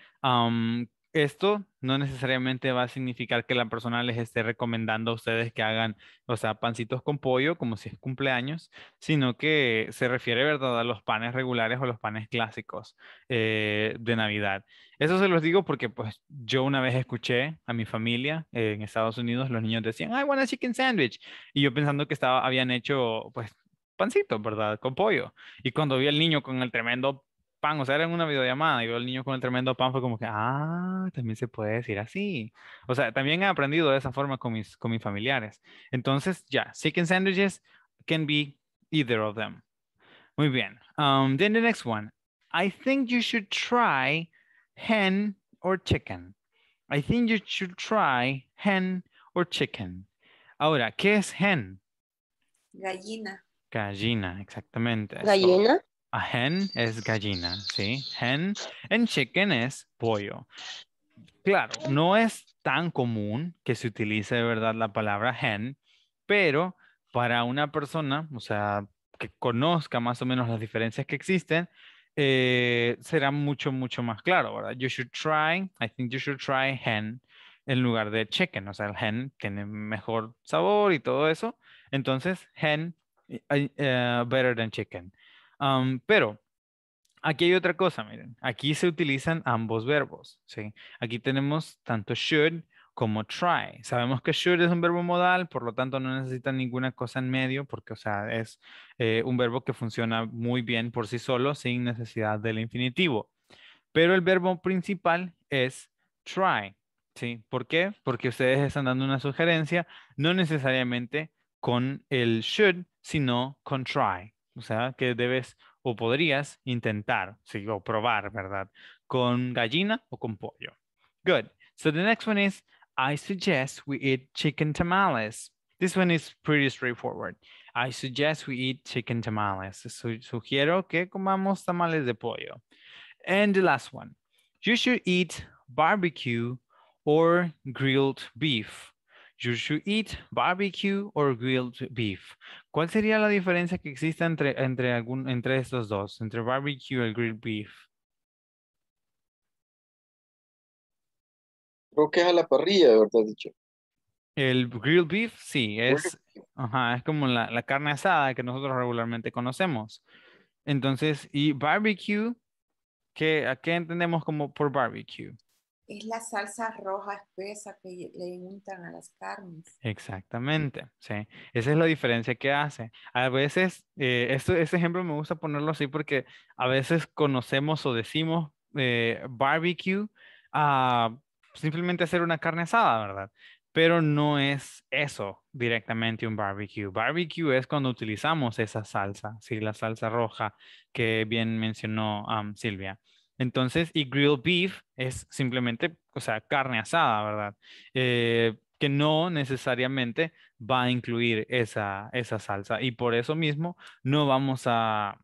esto no necesariamente va a significar que la persona les esté recomendando a ustedes que hagan, o sea, pancitos con pollo, como si es cumpleaños, sino que se refiere, ¿verdad?, a los panes regulares o los panes clásicos eh, de Navidad. Eso se los digo porque, pues, yo una vez escuché a mi familia eh, en Estados Unidos, los niños decían, I want a chicken sandwich. Y yo pensando que estaba, habían hecho, pues, pancito, ¿verdad?, con pollo. Y cuando vi al niño con el tremendo pan, o sea, era en una videollamada y veo al niño con el tremendo pan, fue como que, ah, también se puede decir así. O sea, también he aprendido de esa forma con mis, con mis familiares. Entonces, ya, chicken sandwiches can be either of them. Muy bien. Um, then the next one. I think you should try hen or chicken. I think you should try hen or chicken. Ahora, ¿qué es hen? Gallina. Gallina, exactamente. Gallina. A hen es gallina, ¿sí? Hen en chicken es pollo. Claro, no es tan común que se utilice de verdad la palabra hen, pero para una persona, o sea, que conozca más o menos las diferencias que existen, eh, será mucho, mucho más claro, ¿verdad? You should try, I think you should try hen en lugar de chicken, o sea, el hen tiene mejor sabor y todo eso, entonces hen eh, eh, better than chicken pero aquí hay otra cosa, miren, aquí se utilizan ambos verbos, ¿sí? Aquí tenemos tanto should como try. Sabemos que should es un verbo modal, por lo tanto no necesita ninguna cosa en medio, porque, o sea, es eh, un verbo que funciona muy bien por sí solo, sin necesidad del infinitivo. Pero el verbo principal es try, ¿sí? ¿Por qué? Porque ustedes están dando una sugerencia, no necesariamente con el should, sino con try, o sea, que debes o podrías intentar, sí, o probar, ¿verdad? Con gallina o con pollo. Good. So the next one is, I suggest we eat chicken tamales. This one is pretty straightforward. I suggest we eat chicken tamales. Sugiero que comamos tamales de pollo. And the last one, you should eat barbecue or grilled beef. You should eat barbecue or grilled beef. ¿Cuál sería la diferencia que existe entre, entre, algún, entre estos dos? Entre barbecue y el grilled beef. Creo que es a la parrilla, ¿verdad? Dicho. El grilled beef, sí, es, ajá, es como la, carne asada que nosotros regularmente conocemos. Entonces, y barbecue, ¿qué, ¿a qué entendemos como por barbecue? es la salsa roja espesa que le untan a las carnes. Exactamente, sí. Esa es la diferencia que hace. A veces, eh, este, ejemplo me gusta ponerlo así porque a veces conocemos o decimos eh, barbecue a ah, simplemente hacer una carne asada, ¿verdad? Pero no es eso directamente un barbecue. Barbecue es cuando utilizamos esa salsa, sí, la salsa roja que bien mencionó Silvia. Entonces, y grilled beef es simplemente, o sea, carne asada, ¿verdad? Eh, que no necesariamente va a incluir esa, esa salsa. Y por eso mismo no vamos a,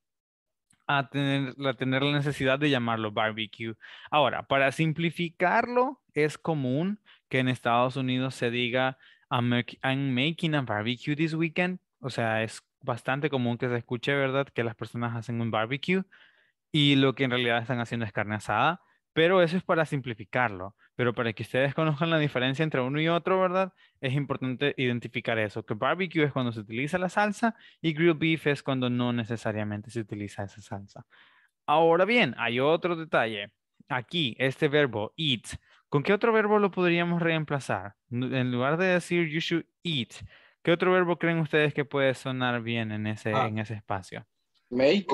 tener, la necesidad de llamarlo barbecue. Ahora, para simplificarlo, es común que en Estados Unidos se diga, I'm making a barbecue this weekend. O sea, es bastante común que se escuche, ¿verdad? Que las personas hacen un barbecue y lo que en realidad están haciendo es carne asada, pero eso es para simplificarlo. Pero para que ustedes conozcan la diferencia entre uno y otro, ¿verdad? Es importante identificar eso, que barbecue es cuando se utiliza la salsa y grilled beef es cuando no necesariamente se utiliza esa salsa. Ahora bien, hay otro detalle. Aquí, este verbo eat, ¿con qué otro verbo lo podríamos reemplazar? En lugar de decir you should eat, ¿qué otro verbo creen ustedes que puede sonar bien en ese, ah. en ese espacio? Make.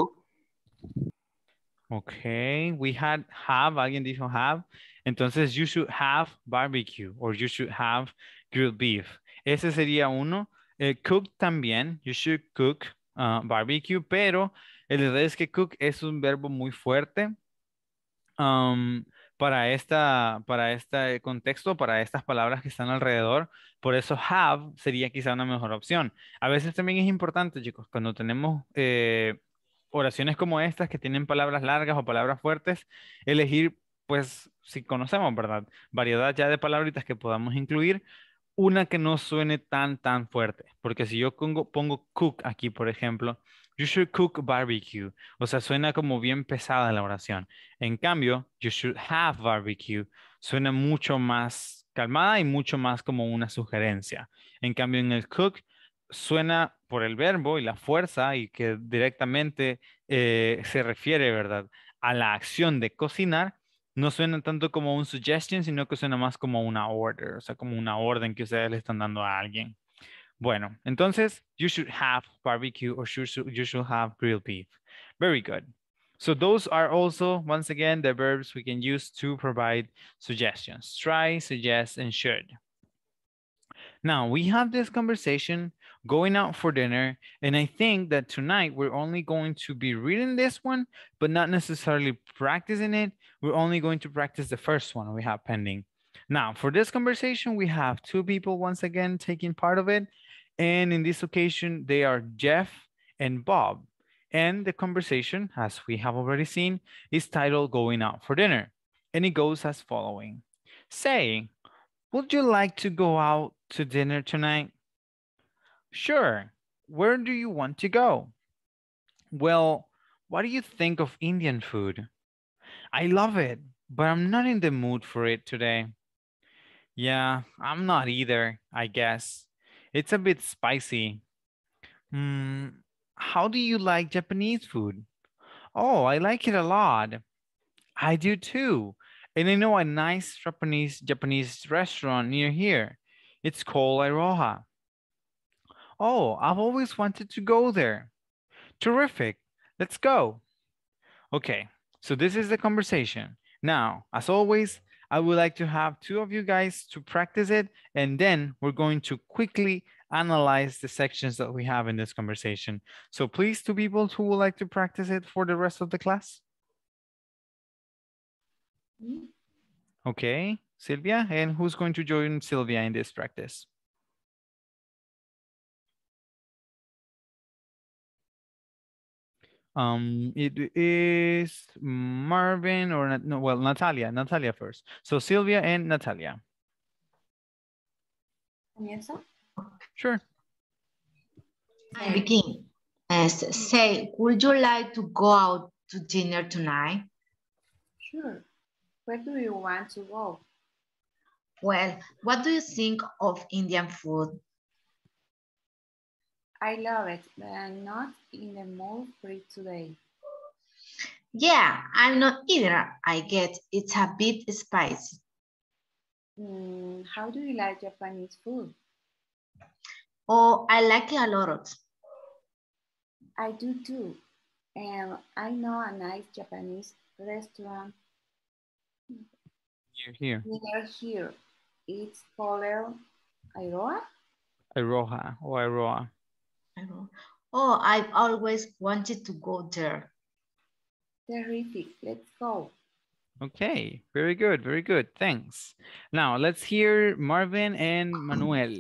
Okay, we had have, alguien dijo have. Entonces, you should have barbecue or you should have grilled beef. Ese sería uno. Eh, cook también, you should cook ah, barbecue, pero el detalle es que cook es un verbo muy fuerte um, para, esta, para este contexto, para estas palabras que están alrededor. Por eso have sería quizá una mejor opción. A veces también es importante, chicos, cuando tenemos... Eh, oraciones como estas que tienen palabras largas o palabras fuertes, elegir, pues, si conocemos, ¿verdad? Variedad ya de palabritas que podamos incluir, una que no suene tan, tan fuerte. Porque si yo pongo, pongo cook aquí, por ejemplo, you should cook barbecue. O sea, suena como bien pesada la oración. En cambio, you should have barbecue suena mucho más calmada y mucho más como una sugerencia. En cambio, en el cook, suena por el verbo y la fuerza y que directamente eh, se refiere, ¿verdad? A la acción de cocinar, no suena tanto como un suggestion, sino que suena más como una order, o sea, como una orden que ustedes le están dando a alguien. Bueno, entonces, you should have barbecue or you should have grilled beef. Very good. So those are also, once again, the verbs we can use to provide suggestions. Try, suggest, and should. Now, we have this conversation going out for dinner. And I think that tonight we're only going to be reading this one, but not necessarily practicing it. We're only going to practice the first one we have pending. Now, for this conversation, we have two people once again taking part of it. And in this occasion, they are Jeff and Bob. And the conversation, as we have already seen, is titled Going Out for Dinner. And it goes as following. Say, would you like to go out to dinner tonight? Sure. Where do you want to go? Well, what do you think of Indian food? I love it, but I'm not in the mood for it today. Yeah, I'm not either, I guess. It's a bit spicy. Hmm, how do you like Japanese food? Oh, I like it a lot. I do too. And I know a nice Japanese Japanese restaurant near here. It's called Iroha. Oh, I've always wanted to go there. Terrific. Let's go. Okay, so this is the conversation. Now, as always, I would like to have two of you guys to practice it, and then we're going to quickly analyze the sections that we have in this conversation. So please, two people who would like to practice it for the rest of the class. Mm-hmm. Okay, Sylvia, and who's going to join Sylvia in this practice? Um, it is Marvin or no, well, Natalia, Natalia first. So Sylvia and Natalia. Comienzo? Sure. I begin. As say, would you like to go out to dinner tonight? Sure. Where do you want to go? Well, what do you think of Indian food? I love it, but I'm not in the mood for it today. Yeah, I'm not either. I get it's a bit spicy. Mm, how do you like Japanese food? Oh, I like it a lot. I do too. and I know a nice Japanese restaurant near here. Near here. It's called Iroha? Iroha or oh, Iroha oh, I've always wanted to go there. Terrific, let's go. Okay, very good, very good, thanks. Now let's hear Marvin and Manuel.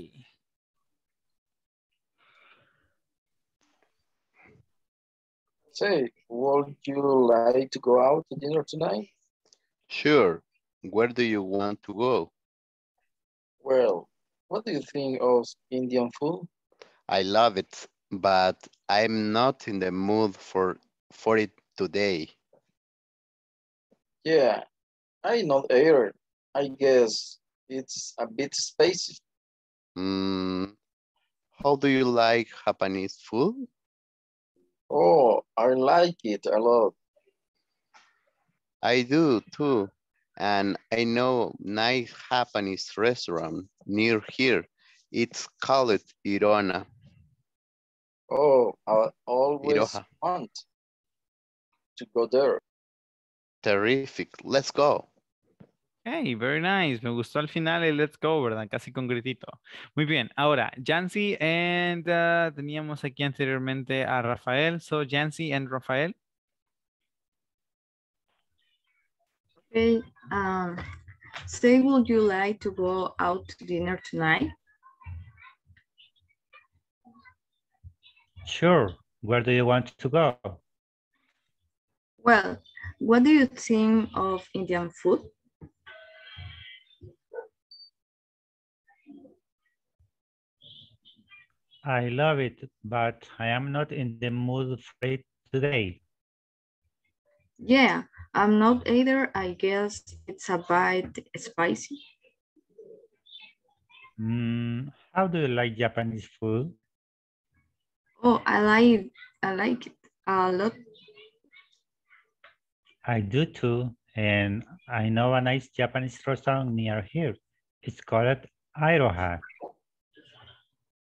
Say, would you like to go out to dinner tonight? Sure, where do you want to go? Well, what do you think of Indian food? I love it, but I'm not in the mood for for it today. Yeah, I not either. I guess it's a bit spicy. Mm, how do you like Japanese food? Oh, I like it a lot. I do too. And I know nice Japanese restaurant near here. It's called Irona. Oh, I always Iroha. want to go there. Terrific. Let's go. Hey, very nice. Me gustó al final el let's go, ¿verdad? Casi con gritito. Muy bien. Ahora, Jancy and uh, teníamos aquí anteriormente a Rafael. So, Jancy and Rafael. Okay. Um, say, would you like to go out to dinner tonight? Sure. Where do you want to go? Well, what do you think of Indian food? I love it, but I am not in the mood for it today. Yeah, I'm not either. I guess it's a bit spicy. Mm, how do you like Japanese food? Oh, I like I like it a lot. I do too, and I know a nice Japanese restaurant near here. It's called Iroha.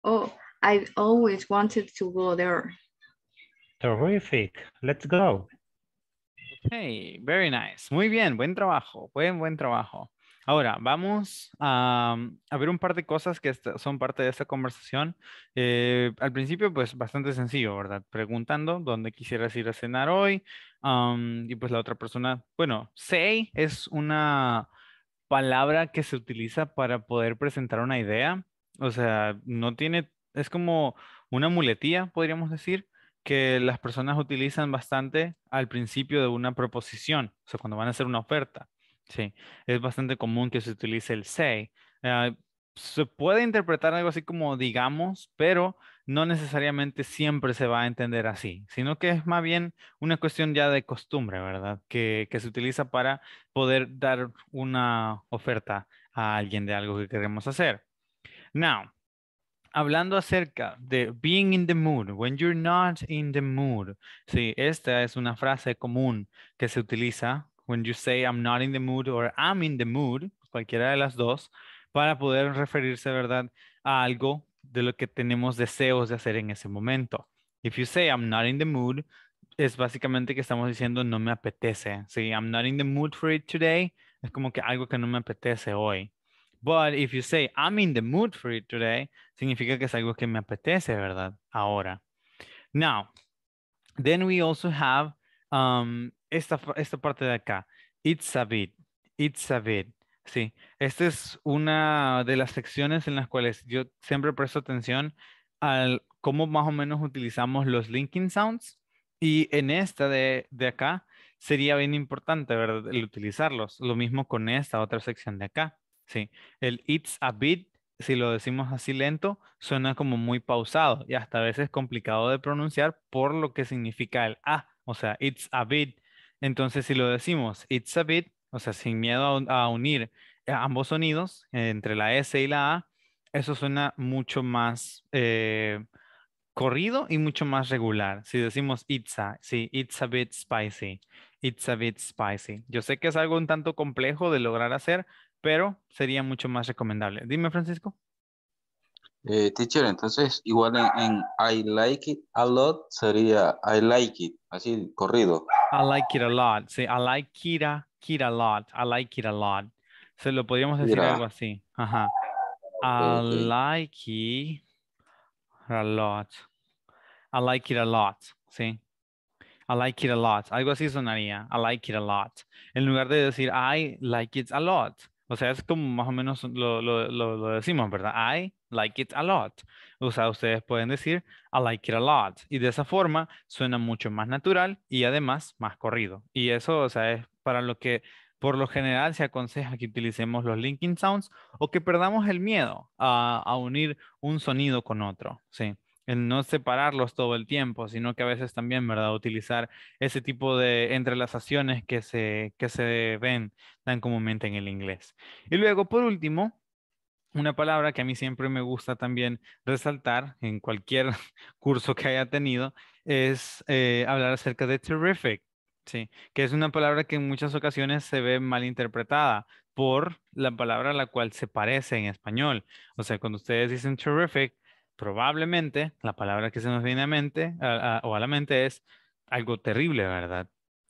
Oh, I've always wanted to go there. Terrific. Let's go. Okay, very nice. Muy bien, buen trabajo. Buen, buen trabajo. Ahora, vamos mm, a, ver un par de cosas que son parte de esta conversación. Eh, al principio, pues bastante sencillo, ¿verdad? Preguntando dónde quisieras ir a cenar hoy. y pues la otra persona, bueno, say es una palabra que se utiliza para poder presentar una idea. O sea, no tiene, es como una muletía, podríamos decir que las personas utilizan bastante al principio de una proposición, o sea, cuando van a hacer una oferta. Sí, es bastante común que se utilice el say. Ah, se puede interpretar algo así como digamos, pero no necesariamente siempre se va a entender así, sino que es más bien una cuestión ya de costumbre, ¿verdad? Que, se utiliza para poder dar una oferta a alguien de algo que queremos hacer. Now, hablando acerca de being in the mood, when you're not in the mood, sí, esta es una frase común que se utiliza when you say I'm not in the mood or I'm in the mood, cualquiera de las dos, para poder referirse, ¿verdad?, a algo de lo que tenemos deseos de hacer en ese momento. If you say I'm not in the mood, es básicamente que estamos diciendo no me apetece. Si I'm not in the mood for it today, es como que algo que no me apetece hoy. But if you say I'm in the mood for it today, significa que es algo que me apetece, ¿verdad? Ahora. Now, then we also have um, esta, parte de acá. It's a bit, it's a bit. Sí, esta es una de las secciones en las cuales yo siempre presto atención al cómo más o menos utilizamos los linking sounds. Y en esta de, de acá sería bien importante, ¿verdad? El utilizarlos. Lo mismo con esta otra sección de acá. Sí, el it's a bit, si lo decimos así lento, suena como muy pausado y hasta a veces complicado de pronunciar por lo que significa el a. O sea, it's a bit, entonces, si lo decimos it's a bit, o sea, sin miedo a, unir ambos sonidos entre la S y la A, eso suena mucho más eh, corrido y mucho más regular. Si decimos it's a, sí, it's a bit spicy, it's a bit spicy. Yo sé que es algo un tanto complejo de lograr hacer, pero sería mucho más recomendable. Dime, Francisco. Eh, teacher, entonces igual en, en I like it a lot sería I like it, así corrido. I like it a lot. Sí, I like Kira, a lot. I like it a lot. Se lo podríamos decir algo así. Ajá. I like it a lot. I like it a lot. Sí. I like it a lot. Algo así sonaría. I like it a lot. En lugar de decir I like it a lot. O sea, es como más o menos lo, lo, decimos, ¿verdad? I like it a lot. O sea, ustedes pueden decir I like it a lot. Y de esa forma suena mucho más natural y además más corrido. Y eso, o sea, es para lo que por lo general se aconseja que utilicemos los linking sounds o que perdamos el miedo a, a unir un sonido con otro, ¿sí? en no separarlos todo el tiempo, sino que a veces también, ¿verdad? Utilizar ese tipo de entrelazaciones que se, que se ven tan comúnmente en el inglés. Y luego, por último, una palabra que a mí siempre me gusta también resaltar en cualquier [laughs] curso que haya tenido es eh, hablar acerca de terrific, ¿sí? que es una palabra que en muchas ocasiones se ve mal interpretada por la palabra a la cual se parece en español. O sea, cuando ustedes dicen terrific, probablemente la palabra que se nos viene a mente o a la mente es algo terrible, ¿verdad?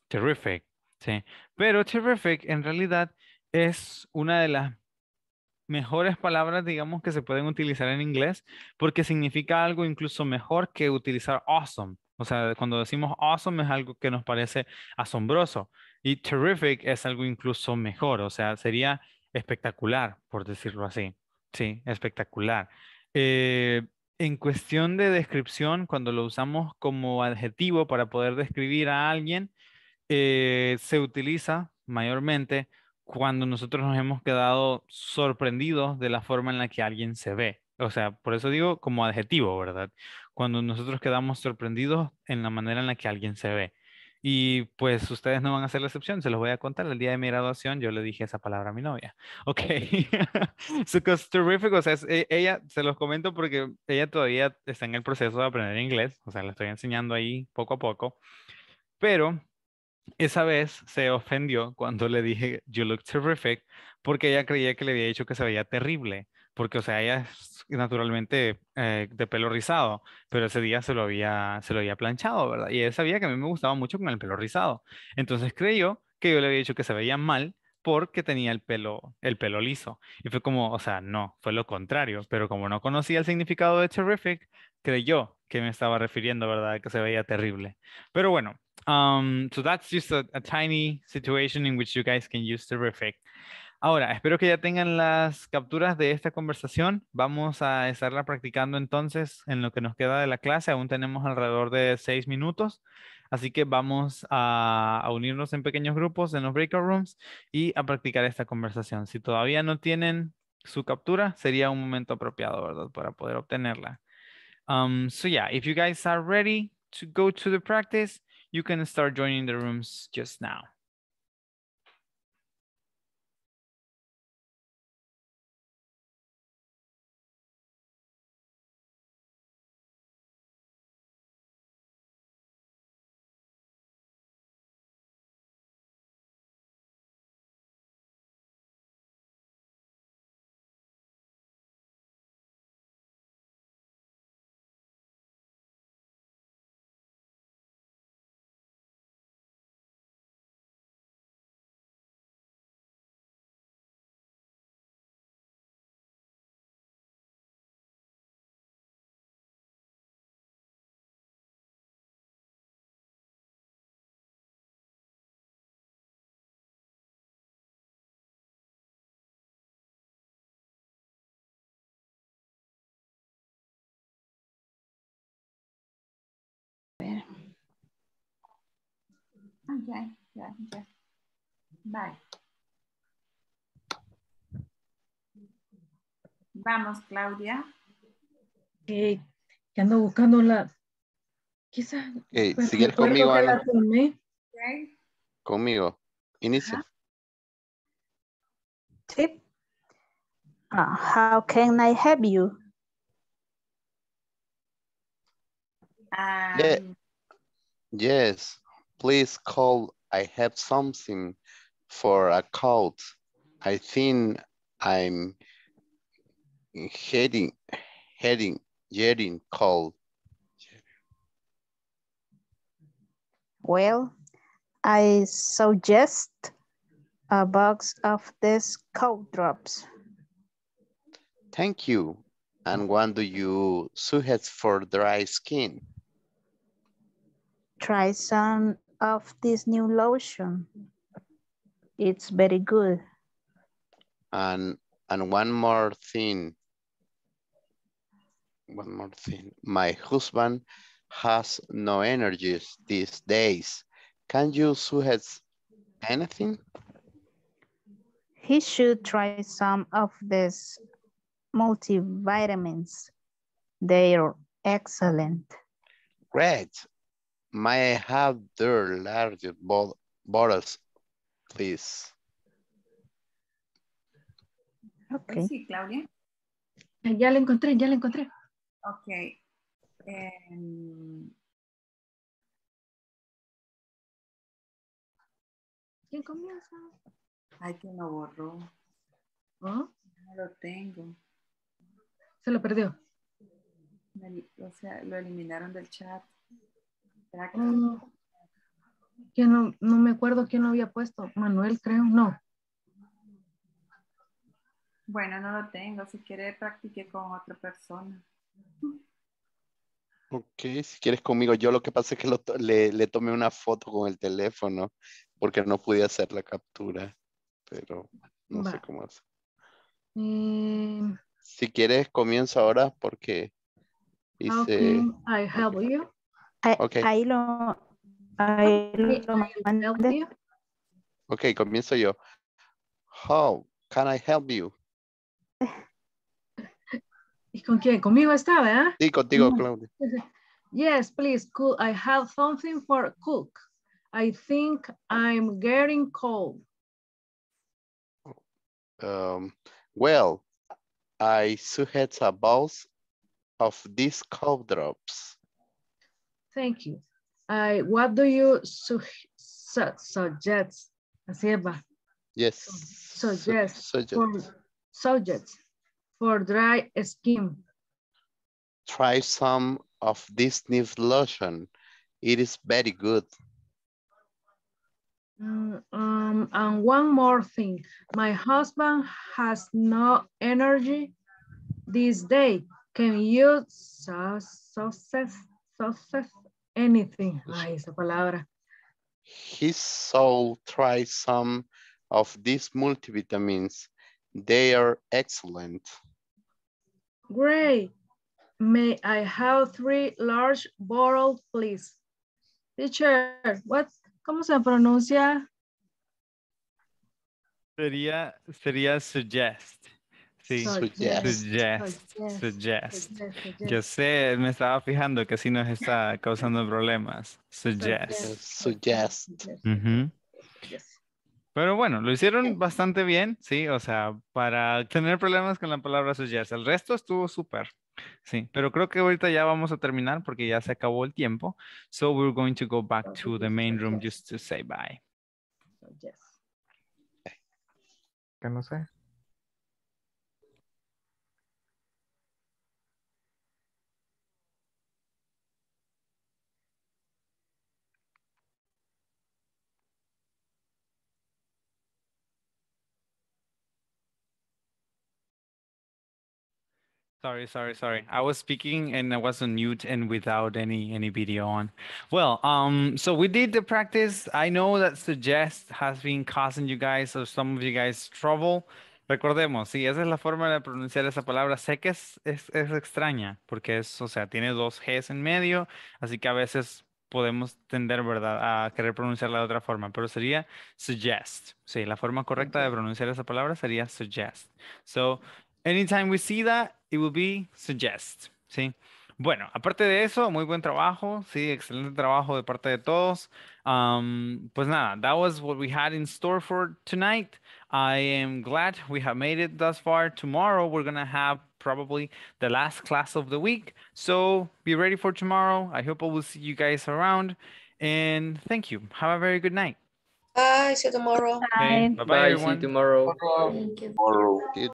Terrific, ¿sí? Pero terrific en realidad es una de las mejores palabras, digamos, que se pueden utilizar en inglés porque significa algo incluso mejor que utilizar awesome. O sea, cuando decimos awesome es algo que nos parece asombroso y terrific es algo incluso mejor, o sea, sería espectacular, por decirlo así. Sí, espectacular. Eh, en cuestión de descripción, cuando lo usamos como adjetivo para poder describir a alguien, eh, se utiliza mayormente cuando nosotros nos hemos quedado sorprendidos de la forma en la que alguien se ve. O sea, por eso digo como adjetivo, ¿verdad? Cuando nosotros quedamos sorprendidos en la manera en la que alguien se ve. Y pues ustedes no van a ser la excepción, se los voy a contar. El día de mi graduación yo le dije esa palabra a mi novia. [laughs] Ok, so [laughs] terrific, o sea, e, ella, se los comento porque ella todavía está en el proceso de aprender inglés, o sea, la estoy enseñando ahí poco a poco, pero esa vez se ofendió cuando le dije, you look terrific, porque ella creía que le había dicho que se veía terrible porque, o sea, ella es naturalmente eh, de pelo rizado, pero ese día se lo, había, se lo había planchado, ¿verdad? Y él sabía que a mí me gustaba mucho con el pelo rizado. Entonces creyó que yo le había dicho que se veía mal porque tenía el pelo, el pelo liso. Y fue como, o sea, no, fue lo contrario, pero como no conocía el significado de terrific, creyó que me estaba refiriendo, ¿verdad? Que se veía terrible. Pero bueno, um, so that's just a, tiny situation in which you guys can use terrific. Ahora, espero que ya tengan las capturas de esta conversación. Vamos a estarla practicando entonces en lo que nos queda de la clase. Aún tenemos alrededor de seis minutos. Así que vamos a, unirnos en pequeños grupos en los breakout rooms y a practicar esta conversación. Si todavía no tienen su captura, sería un momento apropiado, ¿verdad? Para poder obtenerla. Um, so yeah, if you guys are ready to go to the practice, you can start joining the rooms just now. ver. Ah, ya, ya, ya. Vamos, Claudia. Eh, que ando buscando la... Quizás... Eh, seguir conmigo, Ana. Conmigo. Inicia. Tip Sí. Uh, how can I help you? Ah eh, Yes, please call. I have something for a cold. I think I'm heading, heading, getting cold. Well, I suggest a box of these cold drops. Thank you. And when do you suggest for dry skin? try some of this new lotion. It's very good. And and one more thing. One more thing. My husband has no energies these days. Can you suggest anything? He should try some of these multivitamins. They are excellent. Great. May I have their larger bottles, please? Okay. Sí, Claudia. Ya la encontré, ya la encontré. Ok. Em, ¿Quién comienza? Ay, que lo borró. ¿Oh? No lo tengo. Se lo perdió. o sea, lo eliminaron del chat. Que mm, no, me acuerdo quién lo había puesto. Manuel, creo, no. Bueno, no lo tengo. Si quiere, practique con otra persona. Ok, si quieres conmigo. Yo lo que pasa es que le, tomé una foto con el teléfono porque no pude hacer la captura, pero no sé cómo hacer. Eh, si quieres, comienzo ahora porque I help you? Okay. Ahí lo, ahí lo mandé. Ok, comienzo yo. How can I help you? ¿Y con quién? Conmigo está, ¿verdad? Sí, contigo, Claudia. Yes, please, could I have something for cook? I think I'm getting cold. Um, well, I suggest a bowl of these cold drops. Thank you. I, what do you su su suggest? Yes. Suggest, su suggest. For, suggest for dry skin. Try some of this new lotion. It is very good. Mm, um, and one more thing. My husband has no energy this day. Can you suggest? success, anything. Ay, esa palabra. His soul tried some of these multivitamins. They are excellent. Great. May I have three large bottles, please? Teacher, what, ¿cómo se pronuncia? Sería, sería suggest. suggest. Suggest. Yo sé, me estaba fijando que sí nos está causando problemas. Suggest. Suggest. Pero bueno, lo hicieron bastante bien, sí, o sea, para tener problemas con la palabra suggest. El resto estuvo súper. Sí, pero creo que ahorita ya vamos a terminar porque ya se acabó el tiempo. So we're going to go back to the main room just to say bye. Suggest. Que no sé. Sorry, sorry, sorry. I was speaking and I was on mute and without any any video on. Well, um, so we did the practice. I know that suggest has been causing you guys or some of you guys trouble. Recordemos, sí, esa es la forma de pronunciar esa palabra. Sé que es, es, es extraña porque es, o sea, tiene dos Gs en medio, así que a veces podemos tender, ¿verdad?, a querer pronunciarla de otra forma, pero sería suggest. Sí, la forma correcta de pronunciar esa palabra sería suggest. So, Anytime we see that, it will be suggest, ¿sí? Bueno, aparte de eso, muy buen trabajo, sí, excelente trabajo de parte de todos. Um, pues nada, that was what we had in store for tonight. I am glad we have made it thus far. Tomorrow we're gonna have probably the last class of the week. So be ready for tomorrow. I hope I will see you guys around. And thank you. Have a very good night. Bye. See you tomorrow. Bye. Bye. Bye. See you tomorrow. Thank you. Tomorrow.